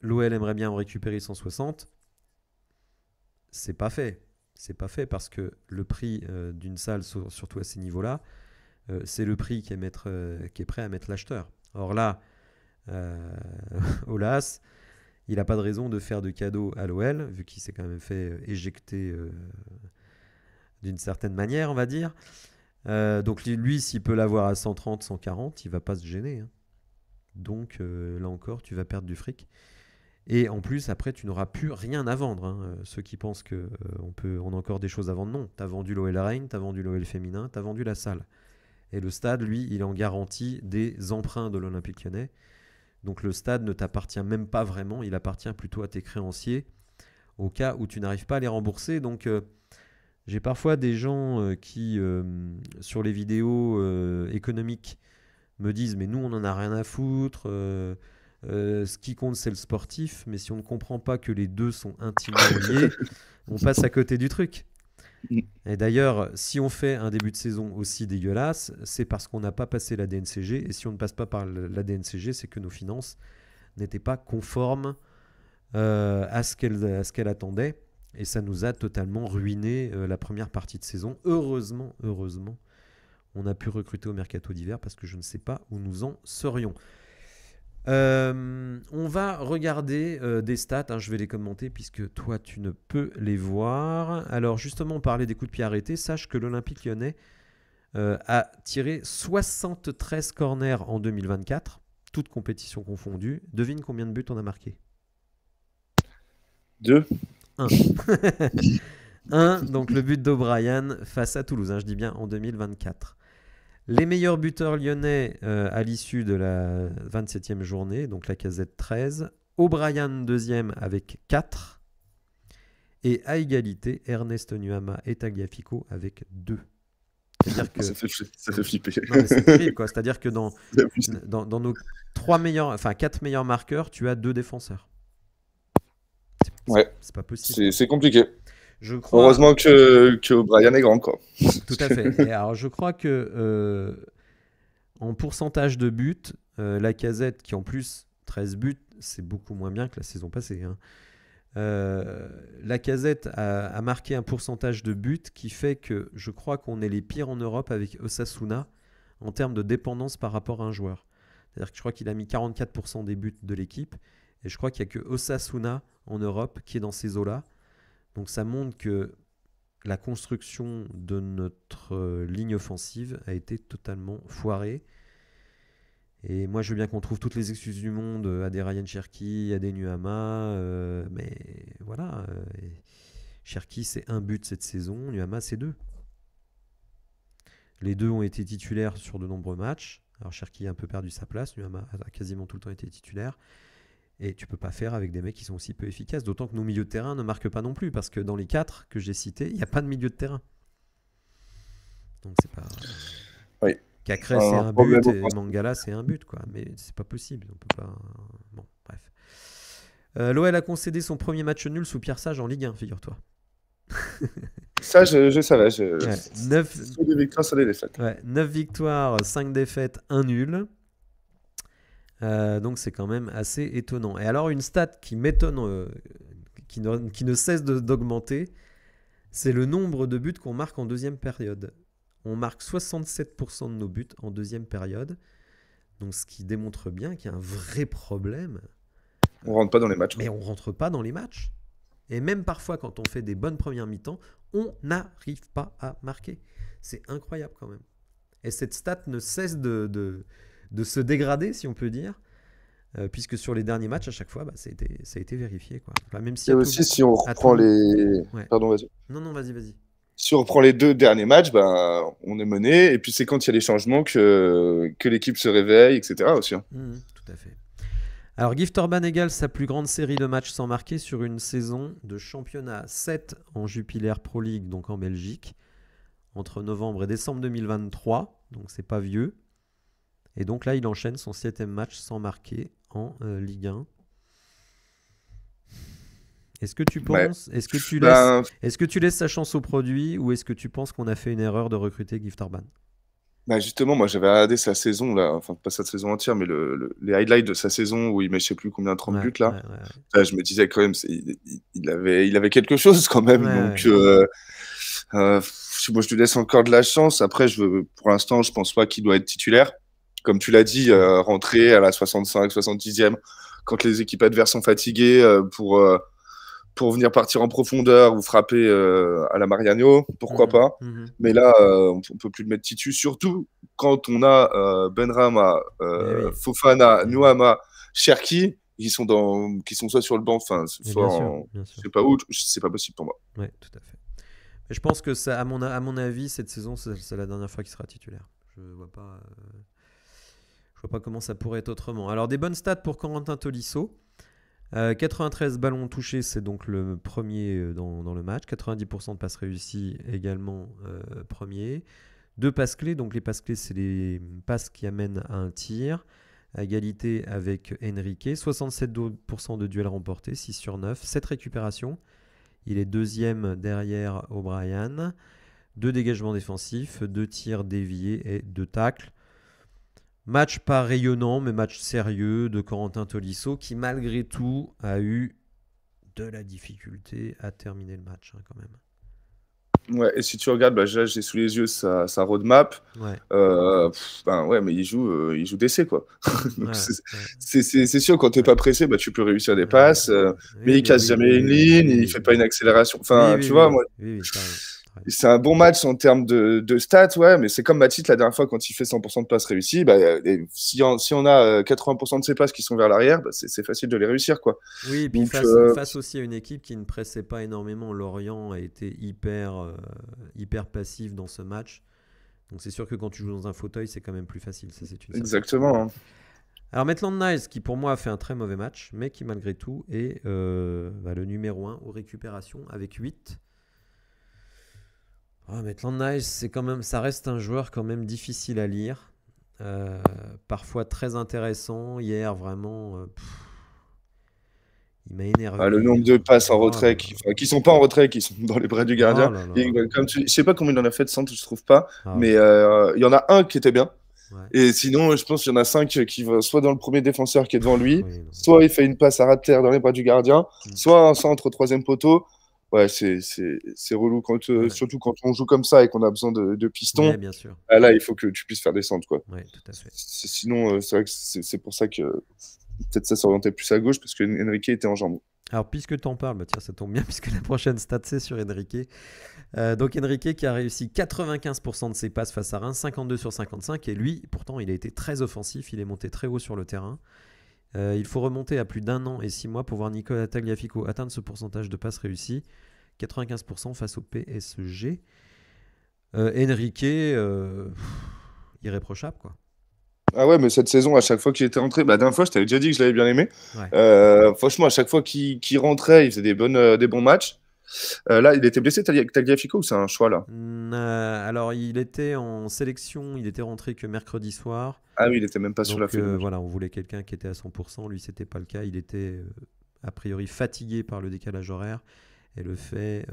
[SPEAKER 1] l'OL aimerait bien en récupérer 160. C'est pas fait. C'est pas fait parce que le prix d'une salle, surtout à ces niveaux-là, c'est le prix qui est, qui est prêt à mettre l'acheteur. Or là, euh, Olas. Il n'a pas de raison de faire de cadeau à l'OL, vu qu'il s'est quand même fait euh, éjecter euh, d'une certaine manière, on va dire. donc lui, s'il peut l'avoir à 130, 140, il va pas se gêner. Hein. Donc là encore, tu vas perdre du fric. Et en plus, après, tu n'auras plus rien à vendre. Hein. Ceux qui pensent qu'on on peut, a encore des choses à vendre, non. as vendu l'OL Reign, as vendu l'OL féminin, tu as vendu la salle. Et le stade, lui, il en garantit des emprunts de l'Olympique Lyonnais. Donc le stade ne t'appartient même pas vraiment, il appartient plutôt à tes créanciers au cas où tu n'arrives pas à les rembourser. Donc euh, j'ai parfois des gens euh, qui, euh, sur les vidéos économiques, me disent mais nous on n'en a rien à foutre. ce qui compte, c'est le sportif, mais si on ne comprend pas que les deux sont intimement liés, on passe à côté du truc. Mm. Et d'ailleurs, si on fait un début de saison aussi dégueulasse, c'est parce qu'on n'a pas passé la DNCG. Et si on ne passe pas par la DNCG, c'est que nos finances n'étaient pas conformes euh, à ce qu'elles attendait, attendaient. Et ça nous a totalement ruiné euh, la première partie de saison. Heureusement, heureusement, on a pu recruter au mercato d'hiver parce que je ne sais pas où nous en serions. Euh, on va regarder euh, des stats, hein, je vais les commenter puisque toi tu ne peux les voir. Alors justement, on parlait des coups de pied arrêtés, sache que l'Olympique lyonnais euh, a tiré 73 corners en 2024, toutes compétitions confondues. Devine combien de buts on a marqué
[SPEAKER 2] Deux. Un.
[SPEAKER 1] Un, donc le but d'O'Brien face à Toulouse, hein, je dis bien en 2024. Les meilleurs buteurs lyonnais euh, à l'issue de la 27e journée, donc la casette 13. O'Brien deuxième avec 4. Et à égalité, Ernest Nuama et Tagliafico avec 2.
[SPEAKER 2] C'est-à-dire que... ça, fait, flipper. C'est-à-dire
[SPEAKER 1] que dans, dans, nos trois meilleurs, enfin quatre meilleurs marqueurs, tu as deux défenseurs.
[SPEAKER 2] C'est pas possible. C'est compliqué. Je crois... Heureusement que, Brian est grand, quoi. Tout à fait. alors,
[SPEAKER 1] je crois que euh, en pourcentage de buts, euh, la casette, qui en plus 13 buts, c'est beaucoup moins bien que la saison passée. Hein, euh, la casette a, a, marqué un pourcentage de buts qui fait que je crois qu'on est les pires en Europe avec Osasuna en termes de dépendance par rapport à un joueur. C'est-à-dire que je crois qu'il a mis 44% des buts de l'équipe et je crois qu'il n'y a que Osasuna en Europe qui est dans ces eaux-là. Donc ça montre que la construction de notre euh, ligne offensive a été totalement foirée. Et moi, je veux bien qu'on trouve toutes les excuses du monde euh, à des Ryan Cherky, à des Nuama, euh, mais voilà. Cherky, c'est un but cette saison, Nuama, c'est deux. Les deux ont été titulaires sur de nombreux matchs. Alors Cherki a un peu perdu sa place, Nuama a quasiment tout le temps été titulaire. Et tu peux pas faire avec des mecs qui sont aussi peu efficaces. D'autant que nos milieux de terrain ne marquent pas non plus, parce que dans les quatre que j'ai cités, il n'y a pas de milieu de terrain. Donc c'est pas. Oui. Cacré, c'est un but, et Mangala, c'est un but, quoi. Mais c'est pas possible. On peut pas. Bon, bref. Euh, L'OL a concédé son premier match nul sous Pierre Sage en Ligue 1, figure-toi.
[SPEAKER 2] Ça, je, savais. victoires,
[SPEAKER 1] 9 victoires, 5 défaites, 1 nul. Euh, donc c'est quand même assez étonnant. Et alors une stat qui m'étonne, euh, qui, ne, cesse d'augmenter, c'est le nombre de buts qu'on marque en deuxième période. On marque 67% de nos buts en deuxième période. Donc ce qui démontre bien qu'il y a un vrai problème. On rentre pas dans les matchs. Mais on rentre pas dans les matchs. Et même parfois quand on fait des bonnes premières mi-temps, on n'arrive pas à marquer. C'est incroyable quand même. Et cette stat ne cesse de de se dégrader, si on peut dire, euh, puisque sur les derniers matchs, à chaque fois, bah, ça, a été, vérifié. même si aussi, si on reprend
[SPEAKER 2] les. Pardon, vas-y. Non, non, vas-y, vas-y si on reprend les deux derniers matchs, bah, on est mené. Et puis c'est quand il y a les changements que, l'équipe se réveille, etc. aussi. Hein.
[SPEAKER 1] Mmh, mmh, tout à fait. Alors, Gift Orban égale sa plus grande série de matchs sans marquer sur une saison de championnat 7 en Jupiler Pro League, donc en Belgique, entre novembre et décembre 2023. Donc, c'est pas vieux. Et donc là, il enchaîne son septième match sans marquer en euh, Ligue 1.
[SPEAKER 2] Est-ce que tu penses, est-ce que tu ben, laisses,
[SPEAKER 1] est-ce que tu laisses sa chance au produit ou est-ce que tu penses qu'on a fait une erreur de recruter Gift Orban
[SPEAKER 2] bah, justement, moi j'avais regardé sa saison, là, enfin pas sa saison entière, mais les highlights de sa saison où il met je sais plus combien 30 buts là. Je me disais quand même, il, avait, il avait quelque chose quand même. donc euh, euh moi je lui laisse encore de la chance. Après, je, pour l'instant, je pense pas qu'il doit être titulaire comme tu l'as dit, euh, rentrer à la 65, 70e, quand les équipes adverses sont fatiguées euh, pour, euh, pour venir partir en profondeur ou frapper à la Mariano, pourquoi mhm. pas. Mhm. Mais là, on ne peut plus le mettre Titu, surtout quand on a Benrama, eh Fofana, Nuama, Cherki qui sont dans qui sont soit sur le banc enfin soit en... c'est pas où c'est pas possible pour moi Oui, tout à fait
[SPEAKER 1] je pense que ça à mon à mon avis cette saison c'est la dernière fois qu'il sera titulaire je vois pas vois pas comment ça pourrait être autrement. Alors, des bonnes stats pour Corentin Tolisso. 93 euh, ballons touchés, c'est donc le premier euh, dans, le match. 90% de passes réussies également euh, premier. Deux passes clés, donc les passes clés, c'est les passes qui amènent à un tir. égalité avec Enrique. 67% de duels remportés, 6 sur 9. 7 récupérations. Il est deuxième derrière O'Brien. Deux dégagements défensifs, deux tirs déviés et deux tacles. Match pas rayonnant, mais match sérieux de Corentin Tolisso, qui malgré tout a eu de la difficulté à terminer le match hein, quand même.
[SPEAKER 2] Ouais, et si tu regardes, bah, j'ai sous les yeux sa, roadmap. Ouais. Euh, ben ouais, mais il joue, euh, il joue d'essai, quoi. c'est sûr, quand tu t'es pas pressé, bah, tu peux réussir des passes, euh, mais il casse jamais une ligne, il fait pas une accélération. Enfin, tu vois, moi. C'est un bon match en termes de, stats, ouais, mais c'est comme Matisse la dernière fois quand il fait 100% de passes réussies. Bah, euh, si, on, a 80% euh, de ses passes qui sont vers l'arrière, bah, c'est facile de les réussir. Quoi. Oui, et puis euh,
[SPEAKER 1] face, aussi à une équipe qui ne pressait pas énormément. Lorient a été hyper, hyper passif dans ce match. Donc c'est sûr que quand tu joues dans un fauteuil, c'est quand même plus facile. Ça, Exactement. Hein. Alors Maitland Nice, qui pour moi a fait un très mauvais match, mais qui malgré tout est bah, le numéro 1 aux récupérations avec 8. Oh, Maitland c'est quand même, ça reste un joueur quand même difficile à lire, euh, parfois très intéressant. Hier, vraiment, euh, il m'a énervé. Ah, le nombre de passes en ah, retrait, qui, ne sont
[SPEAKER 2] pas en retrait, qui sont dans les bras du gardien. Je oh ne euh, comme je sais pas combien il en a fait, centre, je trouve pas, ah mais il y en a un qui était bien. Et sinon, je pense qu'il y en a cinq qui vont soit dans le premier défenseur qui est devant lui, soit il fait une passe à rat terre dans les bras du gardien, mm. soit un centre au troisième poteau, ouais, c'est relou, quand, euh, surtout quand on joue comme ça et qu'on a besoin de, de pistons. bien sûr. Ah, là, il faut que tu puisses faire descendre. Quoi. Tout à fait. Sinon, euh, c'est vrai c'est pour ça que peut-être ça s'orientait plus à gauche parce que était en jambes.
[SPEAKER 1] Alors, puisque tu en parles, bah, tiens, ça tombe bien, puisque la prochaine stat, c'est sur Enrique. Euh, donc, Enrique qui a réussi 95% de ses passes face à Reims, 52 sur 55. Et lui, pourtant, il a été très offensif, il est monté très haut sur le terrain. Euh, il faut remonter à plus d'un an et six mois pour voir Nicolas Tagliafico atteindre ce pourcentage de passes réussies, 95% face au PSG. Euh, Enrique, euh, irréprochable quoi.
[SPEAKER 2] Ah ouais, mais cette saison, à chaque fois qu'il était rentré, bah, la dernière fois, je t'avais déjà dit que je l'avais bien aimé. franchement, à chaque fois qu'il rentrait, il faisait des bons matchs. Euh, là, il était blessé, Tagliafico, ou c'est un choix là
[SPEAKER 1] mm, euh, Alors, il était en sélection, il était rentré que mercredi soir. Ah oui, il n'était même pas sur la feuille. Euh, voilà, on voulait quelqu'un qui était à 100%. Lui, c'était pas le cas. Il était a priori fatigué par le décalage horaire et le fait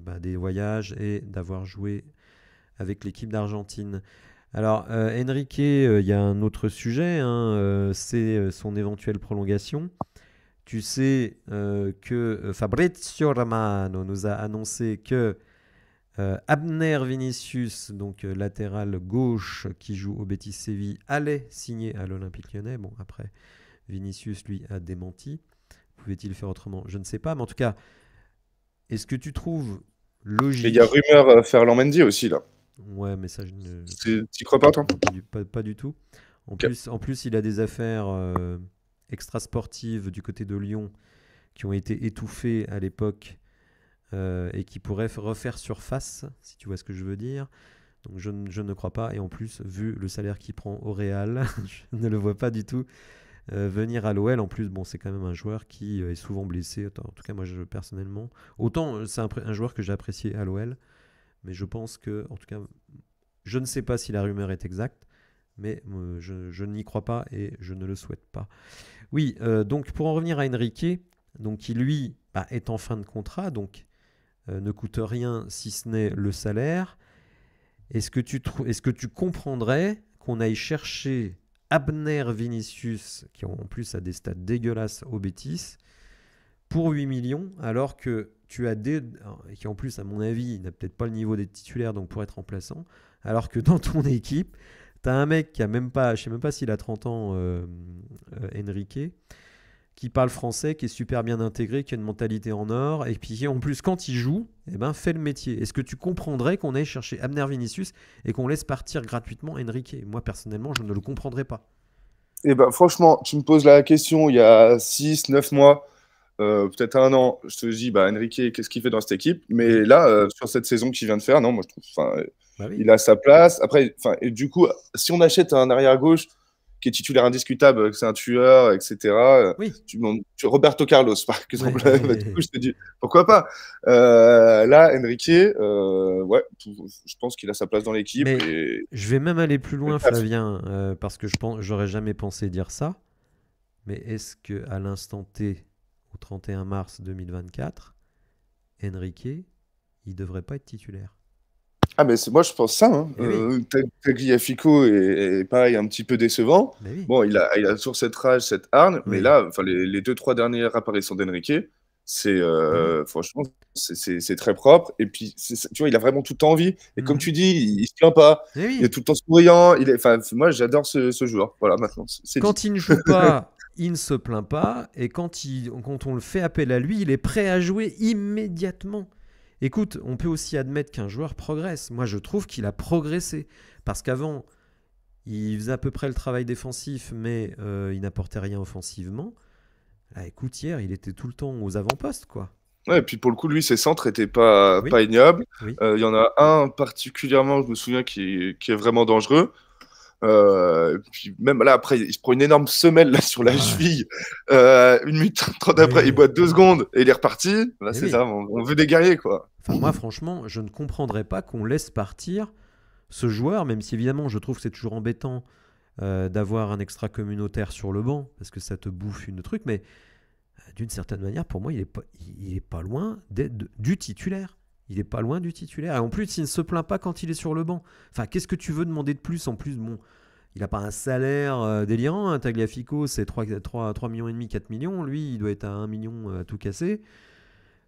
[SPEAKER 1] bah, des voyages et d'avoir joué avec l'équipe d'Argentine. Alors, Enrique, il y a un autre sujet, hein, c'est son éventuelle prolongation. Tu sais euh, que euh, Fabrizio Romano nous a annoncé que euh, Abner Vinicius, donc latéral gauche qui joue au Betis Séville, allait signer à l'Olympique lyonnais. Bon, après, Vinicius, lui, a démenti. Pouvait-il faire autrement Je ne sais pas. Mais en tout cas, est-ce que tu trouves logique. Il y a rumeur
[SPEAKER 2] à Ferland Mendy aussi, là. Ouais, mais ça, je ne. Tu crois pas, toi
[SPEAKER 1] pas, du tout. En, plus, en plus, il a des affaires extrasportives du côté de Lyon qui ont été étouffées à l'époque euh, et qui pourraient refaire surface, si tu vois ce que je veux dire. Donc je, ne crois pas. Et en plus, vu le salaire qu'il prend au Real, je ne le vois pas du tout euh, venir à l'OL. En plus, bon, c'est quand même un joueur qui euh, est souvent blessé. en tout cas, moi, je, personnellement, autant c'est un, joueur que j'ai apprécié à l'OL, mais je pense que, en tout cas, je ne sais pas si la rumeur est exacte, mais je, je n'y crois pas et je ne le souhaite pas. Oui, euh, donc pour en revenir à Enrique, donc qui lui bah, est en fin de contrat, donc euh, ne coûte rien si ce n'est le salaire. Est-ce que, tu est que tu comprendrais qu'on aille chercher Abner Vinicius, qui en plus a des stats dégueulasses au bêtises, pour 8 millions, alors que tu as des. Et qui en plus, à mon avis, n'a peut-être pas le niveau des titulaires, donc pour être remplaçant, alors que dans ton équipe, T'as un mec qui a même pas, je sais même pas s'il a 30 ans, euh, euh, Enrique, qui parle français, qui est super bien intégré, qui a une mentalité en or, et puis en plus quand il joue, eh ben fait le métier. Est-ce que tu comprendrais qu'on aille chercher Abner Vinicius et qu'on laisse partir gratuitement Enrique Moi personnellement, je ne le comprendrais pas.
[SPEAKER 2] Eh ben franchement, tu me poses la question il y a 6, 9 mois. Euh, peut-être un an, je te dis, bah, Enrique, qu'est-ce qu'il fait dans cette équipe Mais là, sur cette saison qu'il vient de faire, non, moi je trouve, bah il a sa place. Après, et du coup, si on achète un arrière-gauche qui est titulaire indiscutable, que c'est un tueur, etc., oui. tu, Roberto Carlos, par exemple. Bah, du coup, je te dis, pourquoi pas euh, Là, Enrique, euh, ouais, je pense qu'il a sa place dans l'équipe. Je vais même aller plus loin,
[SPEAKER 1] Flavien, euh, parce que je pense, j'aurais jamais pensé dire ça. Mais est-ce que à l'instant T, au 31 mars 2024, Enrique, il devrait pas être titulaire
[SPEAKER 2] ah, mais moi, je pense ça. Hein. Eh euh, Tagliafico est, pareil, un petit peu décevant. Bah bon, il a, sur toujours cette rage, cette hargne, mais là, les, les deux, trois dernières apparitions d'Enrique, c'est euh, mm. franchement, c'est très propre. Et puis, tu vois, il a vraiment temps envie. Et comme mm. tu dis, il, ne se plaint pas. Eh il est tout le temps souriant. Il est, moi, j'adore ce, joueur. Voilà, maintenant. Quand il ne joue pas,
[SPEAKER 1] il ne se plaint pas. Et quand, quand on le fait appel à lui, il est prêt à jouer immédiatement. Écoute, on peut aussi admettre qu'un joueur progresse. Moi, je trouve qu'il a progressé. Parce qu'avant, il faisait à peu près le travail défensif, mais euh, il n'apportait rien offensivement. Là, écoute, hier, il était tout le temps aux avant-postes, quoi.
[SPEAKER 2] Ouais, et puis pour le coup, lui, ses centres n'étaient pas, ignobles. Euh, il y en a un particulièrement, je me souviens, qui est vraiment dangereux. Euh, puis même là, après, il se prend une énorme semelle là, sur la ouais. cheville. Euh, une minute trente après, il boit deux secondes et il est reparti. Eh c'est ça, on, veut des guerriers, quoi.
[SPEAKER 1] Enfin, moi, franchement, je ne comprendrais pas qu'on laisse partir ce joueur, même si évidemment, je trouve que c'est toujours embêtant euh, d'avoir un extra communautaire sur le banc, parce que ça te bouffe une truc, mais d'une certaine manière, pour moi, il est pas, pas loin du titulaire il est pas loin du titulaire. Et en plus, il ne se plaint pas quand il est sur le banc. Enfin, qu'est-ce que tu veux demander de plus En plus, bon, il n'a pas un salaire euh, délirant. Hein, Tagliafico, c'est 3,5 millions et demi, 4 millions. Lui, il doit être à 1 million euh, tout cassé.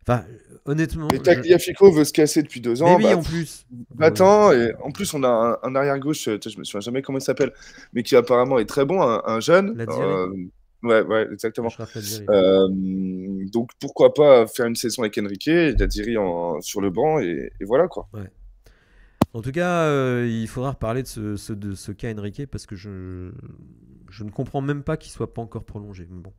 [SPEAKER 1] Enfin, honnêtement. Tagliafico veut
[SPEAKER 2] se casser depuis deux ans. Mais oui, bah, en plus. Attends et en plus, on a un, arrière-gauche, euh, je me souviens jamais comment il s'appelle, mais qui apparemment est très bon, un, jeune. Ouais, exactement. Euh, donc pourquoi pas faire une saison avec Enrique, a sur le banc et, voilà quoi.
[SPEAKER 1] En tout cas, euh, il faudra reparler de ce, cas Enrique parce que je, ne comprends même pas qu'il soit pas encore prolongé. bon.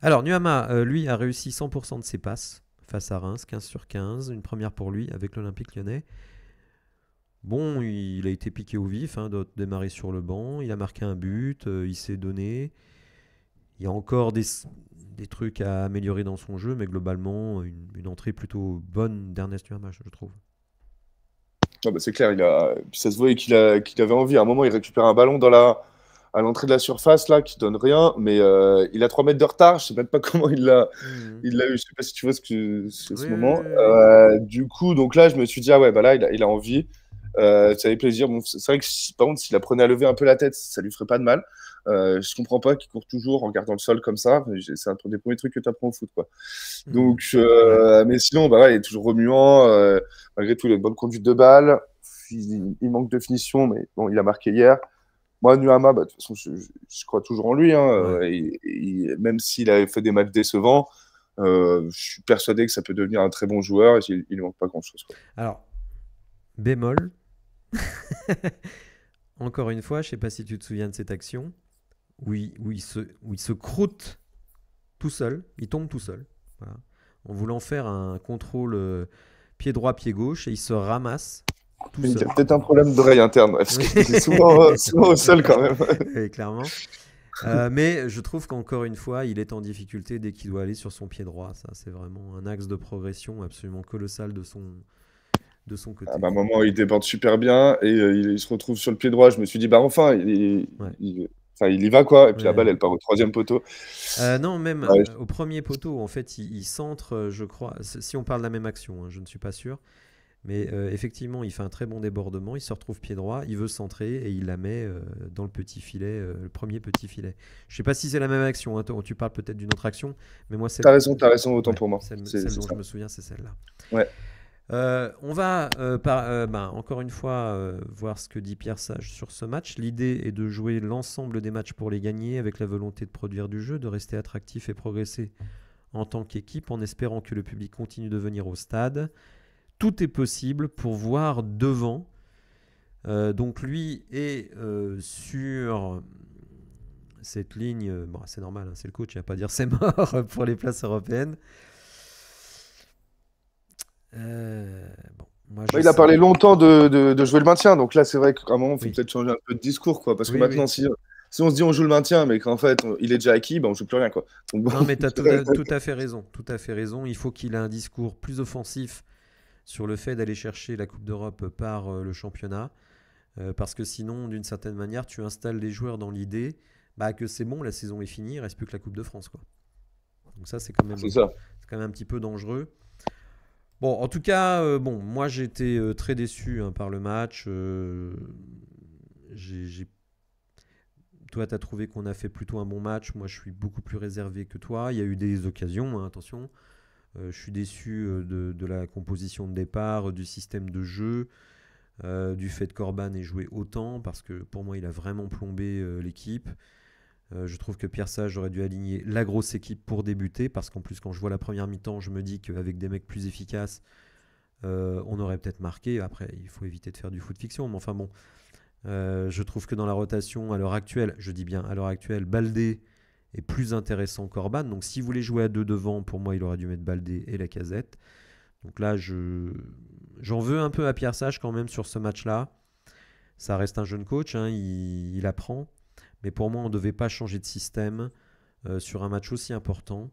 [SPEAKER 1] Alors, Nuama, euh, lui, a réussi 100% de ses passes face à Reims, 15 sur 15, une première pour lui avec l'Olympique lyonnais. Bon, il a été piqué au vif, hein, de démarrer sur le banc, il a marqué un but, il s'est donné, il y a encore des, trucs à améliorer dans son jeu, mais globalement, une, entrée plutôt bonne d'Ernest match je trouve.
[SPEAKER 2] Ah bah c'est clair, il ça se voyait qu'il avait envie. À un moment, il récupère un ballon dans la... à l'entrée de la surface, là, qui donne rien, mais euh, il a 3 mètres de retard. Je sais même pas comment mhm. il l'a eu. Je sais pas si tu vois ce, que... ce moment. Euh, du coup, donc là, je me suis dit, ah ouais, bah là, il a, envie. Euh, ça avait plaisir. c'est vrai que, par contre, s'il apprenait à lever un peu la tête, ça lui ferait pas de mal. Je euh, je comprends pas qu'il court toujours en gardant le sol comme ça. C'est un des premiers trucs que tu apprends au foot, quoi. Mhm. Donc, euh, mais sinon, bah il est toujours remuant. Euh, malgré tout, il a une bonne conduite de balle. Il, manque de finition, mais bon, il a marqué hier. Moi, Nuhama, bah, de toute façon, je, crois toujours en lui. Hein. même s'il avait fait des matchs décevants, je suis persuadé que ça peut devenir un très bon joueur. Et il ne manque pas grand-chose.
[SPEAKER 1] Alors, bémol. Encore une fois, je ne sais pas si tu te souviens de cette action où il, où il, se, croûte tout seul, il tombe tout seul, en voulant faire un contrôle euh, pied droit, pied gauche, et il se
[SPEAKER 2] ramasse. Tout il y a peut-être un problème d'oreille interne, parce qu'il est souvent, au sol quand même. clairement.
[SPEAKER 1] Euh, mais je trouve qu'encore une fois, il est en difficulté dès qu'il doit aller sur son pied droit. Ça, c'est vraiment un axe de progression absolument colossal de son, de
[SPEAKER 2] son côté. Ah, bah, à un moment, il déborde super bien et euh, il, se retrouve sur le pied droit. Je me suis dit, bah enfin, il, il y va quoi, et puis la balle elle part au troisième poteau. Euh, non,
[SPEAKER 1] même euh, au premier poteau, en fait, il, centre, euh, je crois. Si on parle de la même action, hein, je ne suis pas sûr. Mais effectivement, il fait un très bon débordement, il se retrouve pied droit, il veut centrer et il la met dans le petit filet, le premier petit filet. Je ne sais pas si c'est la même action, hein, tu parles peut-être d'une autre action, mais moi c'est... T'as raison, t'as raison, autant pour moi. Celle, dont je me souviens, c'est celle-là. Ouais. Euh, on va, euh, euh, ben, encore une fois, voir ce que dit Pierre Sage sur ce match. L'idée est de jouer l'ensemble des matchs pour les gagner, avec la volonté de produire du jeu, de rester attractif et progresser en tant qu'équipe, en espérant que le public continue de venir au stade. Tout est possible pour voir devant. donc lui est sur cette ligne, c'est normal, hein, c'est le coach, il va pas dire c'est mort pour les places européennes. Euh, il a parlé longtemps de, jouer le
[SPEAKER 2] maintien, donc là c'est vrai qu'à un moment il faut peut-être changer un peu de discours, quoi, parce que maintenant si, si, on se dit on joue le maintien, mais qu'en fait il est déjà acquis, bah, on joue plus rien, quoi. non, mais tu as tout,
[SPEAKER 1] à, fait raison, tout à fait raison. Il faut qu'il ait un discours plus offensif sur le fait d'aller chercher la Coupe d'Europe par euh, le championnat, euh, parce que sinon, d'une certaine manière, tu installes les joueurs dans l'idée bah, que c'est bon, la saison est finie, il reste plus que la Coupe de France, quoi. Donc ça c'est quand même, c'est quand même un petit peu dangereux. Bon, en tout cas, euh, bon, moi j'ai été euh, très déçu hein, par le match. Euh, toi, tu as trouvé qu'on a fait plutôt un bon match. Moi, je suis beaucoup plus réservé que toi. Il y a eu des occasions, hein, attention. je suis déçu de, la composition de départ, du système de jeu, du fait qu'Orban Corban ait joué autant, parce que pour moi, il a vraiment plombé l'équipe. Euh, je trouve que Pierre Sage aurait dû aligner la grosse équipe pour débuter, parce qu'en plus, quand je vois la première mi-temps, je me dis qu'avec des mecs plus efficaces, euh, on aurait peut-être marqué. Après, il faut éviter de faire du foot fiction, mais enfin bon. Euh, je trouve que dans la rotation, à l'heure actuelle, je dis bien à l'heure actuelle, Baldé est plus intéressant qu'Orban. Donc, si vous voulez jouer à deux devant, pour moi, il aurait dû mettre Baldé et la casette. Donc là, je, j'en veux un peu à Pierre Sage quand même sur ce match-là. Ça reste un jeune coach, hein, il apprend. Mais pour moi, on ne devait pas changer de système euh, sur un match aussi important.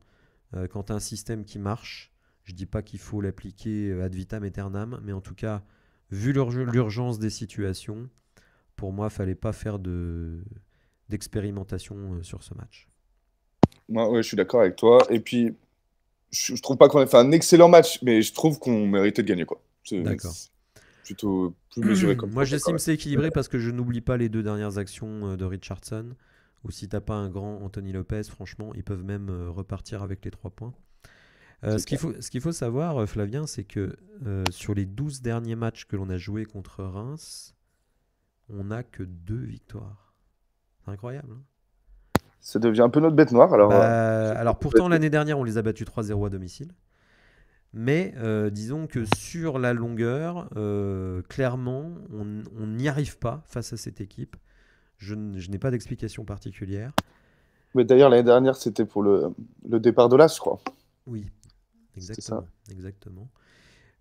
[SPEAKER 1] Euh, quand tu as un système qui marche, je ne dis pas qu'il faut l'appliquer euh, ad vitam aeternam, mais en tout cas, vu l'urgence des situations, pour moi, il fallait pas faire d'expérimentation sur ce match.
[SPEAKER 2] Moi, ouais, je suis d'accord avec toi. Et puis, je, je trouve pas qu'on ait fait un excellent match, mais je trouve qu'on méritait de gagner. quoi. D'accord plutôt plus hum. comme Moi, j'estime c'est équilibré
[SPEAKER 1] parce que je n'oublie pas les deux dernières actions euh, de Richardson. Ou si t'as pas un grand Anthony Lopez, franchement, ils peuvent même euh, repartir avec les trois points. Euh, ce qu'il faut, qu'il faut, savoir, Flavien, c'est que sur les 12 derniers matchs que l'on a joué contre Reims, on n'a que deux victoires.
[SPEAKER 2] C'est incroyable. Hein. ça devient un peu notre bête noire. Alors, bah, alors pourtant, l'année dernière, on les a
[SPEAKER 1] battus 3-0 à domicile. Mais euh, disons que sur la longueur, euh, clairement, on n'y arrive pas face à cette équipe. Je, n'ai pas d'explication particulière.
[SPEAKER 2] Mais d'ailleurs, l'année dernière, c'était pour le, départ de l'As, je crois. Oui, exactement. exactement.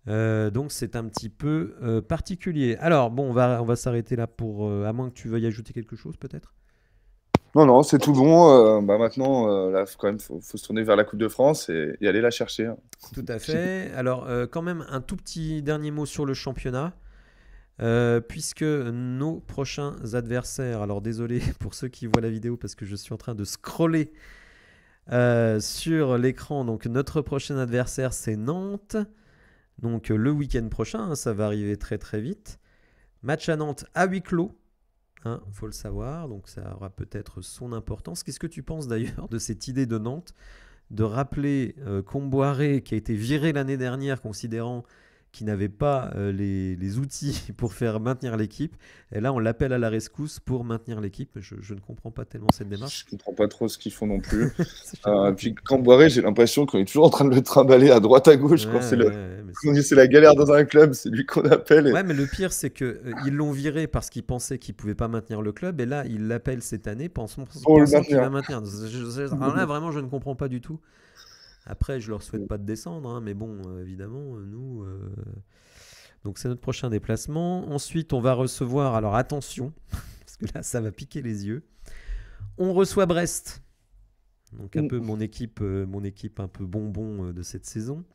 [SPEAKER 1] Euh, donc c'est un petit peu particulier. Alors bon, on va, on va s'arrêter là pour, à moins que tu veuilles ajouter quelque chose peut-être.
[SPEAKER 2] Non, non, c'est tout bon. Euh, bah, maintenant, euh, là, quand même, faut, se tourner vers la Coupe de France et, aller la chercher. Hein. Tout
[SPEAKER 1] à fait. Alors, euh, quand même, un tout petit dernier mot sur le championnat. puisque nos prochains adversaires, alors désolé pour ceux qui voient la vidéo parce que je suis en train de scroller sur l'écran, donc notre prochain adversaire c'est Nantes, donc le week-end prochain, hein, ça va arriver très très vite. Match à Nantes à huis clos, il hein, faut le savoir, donc ça aura peut-être son importance. Qu'est-ce que tu penses d'ailleurs de cette idée de Nantes de rappeler euh, Comboiré, qui a été viré l'année dernière, considérant qui n'avait pas euh, les, outils pour faire maintenir l'équipe. Et là, on l'appelle à la rescousse pour maintenir l'équipe. Je,
[SPEAKER 2] ne comprends pas tellement cette démarche. Je ne comprends pas trop ce qu'ils font non plus. euh, puis Camboiré, j'ai l'impression qu'on est toujours en train de le trimballer à droite à gauche. quand c'est la galère dans un club, c'est lui qu'on appelle. Ouais,
[SPEAKER 1] mais le pire, c'est qu'ils euh, ils l'ont viré parce qu'ils pensaient qu'il ne pouvait pas maintenir le club. Et là, ils l'appellent cette année pensant, qu'il va maintenir. là, vraiment, je ne comprends pas du tout. Après, je leur souhaite mm. pas de descendre, hein, mais bon, euh, évidemment, euh, nous. Euh, donc, c'est notre prochain déplacement. Ensuite, on va recevoir. Alors, attention, parce que là, ça va piquer les yeux. On reçoit Brest. Donc, un mm. peu mon équipe, mon équipe un peu bonbon de cette saison.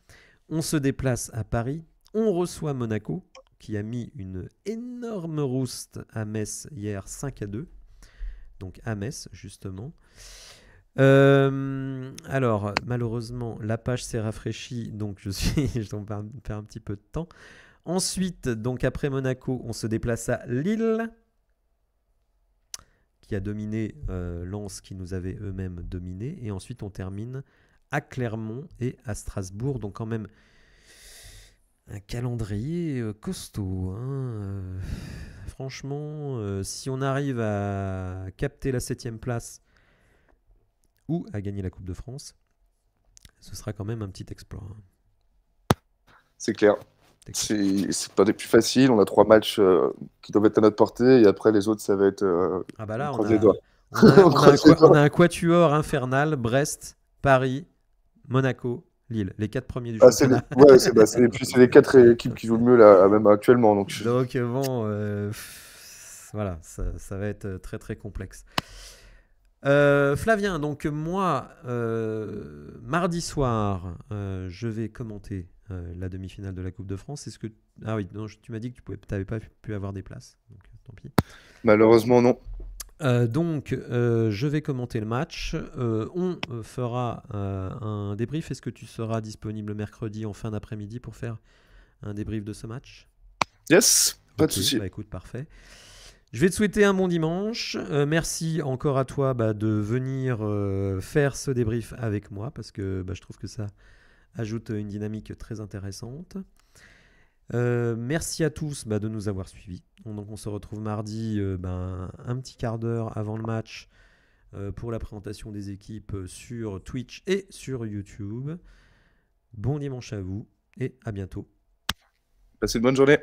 [SPEAKER 1] On se déplace à Paris. On reçoit Monaco, qui a mis une énorme rouste à Metz hier, 5 à 2. Donc, à Metz, justement. Euh, alors, malheureusement, la page s'est rafraîchie, donc je suis, je faire un petit peu de temps. Ensuite, donc après Monaco, on se déplace à Lille, qui a dominé euh, Lens, qui nous avait eux-mêmes dominé. Et ensuite, on termine à Clermont et à Strasbourg. Donc, quand même, un calendrier euh, costaud. Hein, franchement, si on arrive à capter la septième place à gagner la Coupe de France, ce sera quand même un petit exploit. Hein.
[SPEAKER 2] C'est clair. C'est pas des plus faciles. On a trois matchs euh, qui doivent être à notre portée et après les autres, ça va être. Euh, ah bah on, a,
[SPEAKER 1] un, quatuor infernal Brest, Paris, Monaco,
[SPEAKER 2] Lille, les quatre premiers du ah, championnat. Bah, c'est les quatre équipes qui jouent le mieux là, même actuellement. Donc,
[SPEAKER 1] bon, euh, voilà, ça, ça, va être très très complexe. Euh, Flavien, donc moi, euh, mardi soir, euh, je vais commenter la demi-finale de la Coupe de France. Est-ce que ah oui, non, tu m'as dit que tu n'avais pas pu avoir des places, donc tant
[SPEAKER 2] pis. Malheureusement non.
[SPEAKER 1] donc, je vais commenter le match. on fera un débrief. Est-ce que tu seras disponible mercredi en fin d'après-midi pour faire un débrief de ce match Yes, pas de souci. Bah, écoute, parfait. Je vais te souhaiter un bon dimanche. Euh, merci encore à toi bah, de venir euh, faire ce débrief avec moi parce que bah, je trouve que ça ajoute une dynamique très intéressante. Euh, merci à tous bah, de nous avoir suivis. donc on se retrouve mardi un petit quart d'heure avant le match pour la présentation des équipes sur Twitch et sur YouTube. Bon dimanche à vous et à bientôt.
[SPEAKER 2] Passez une bonne journée.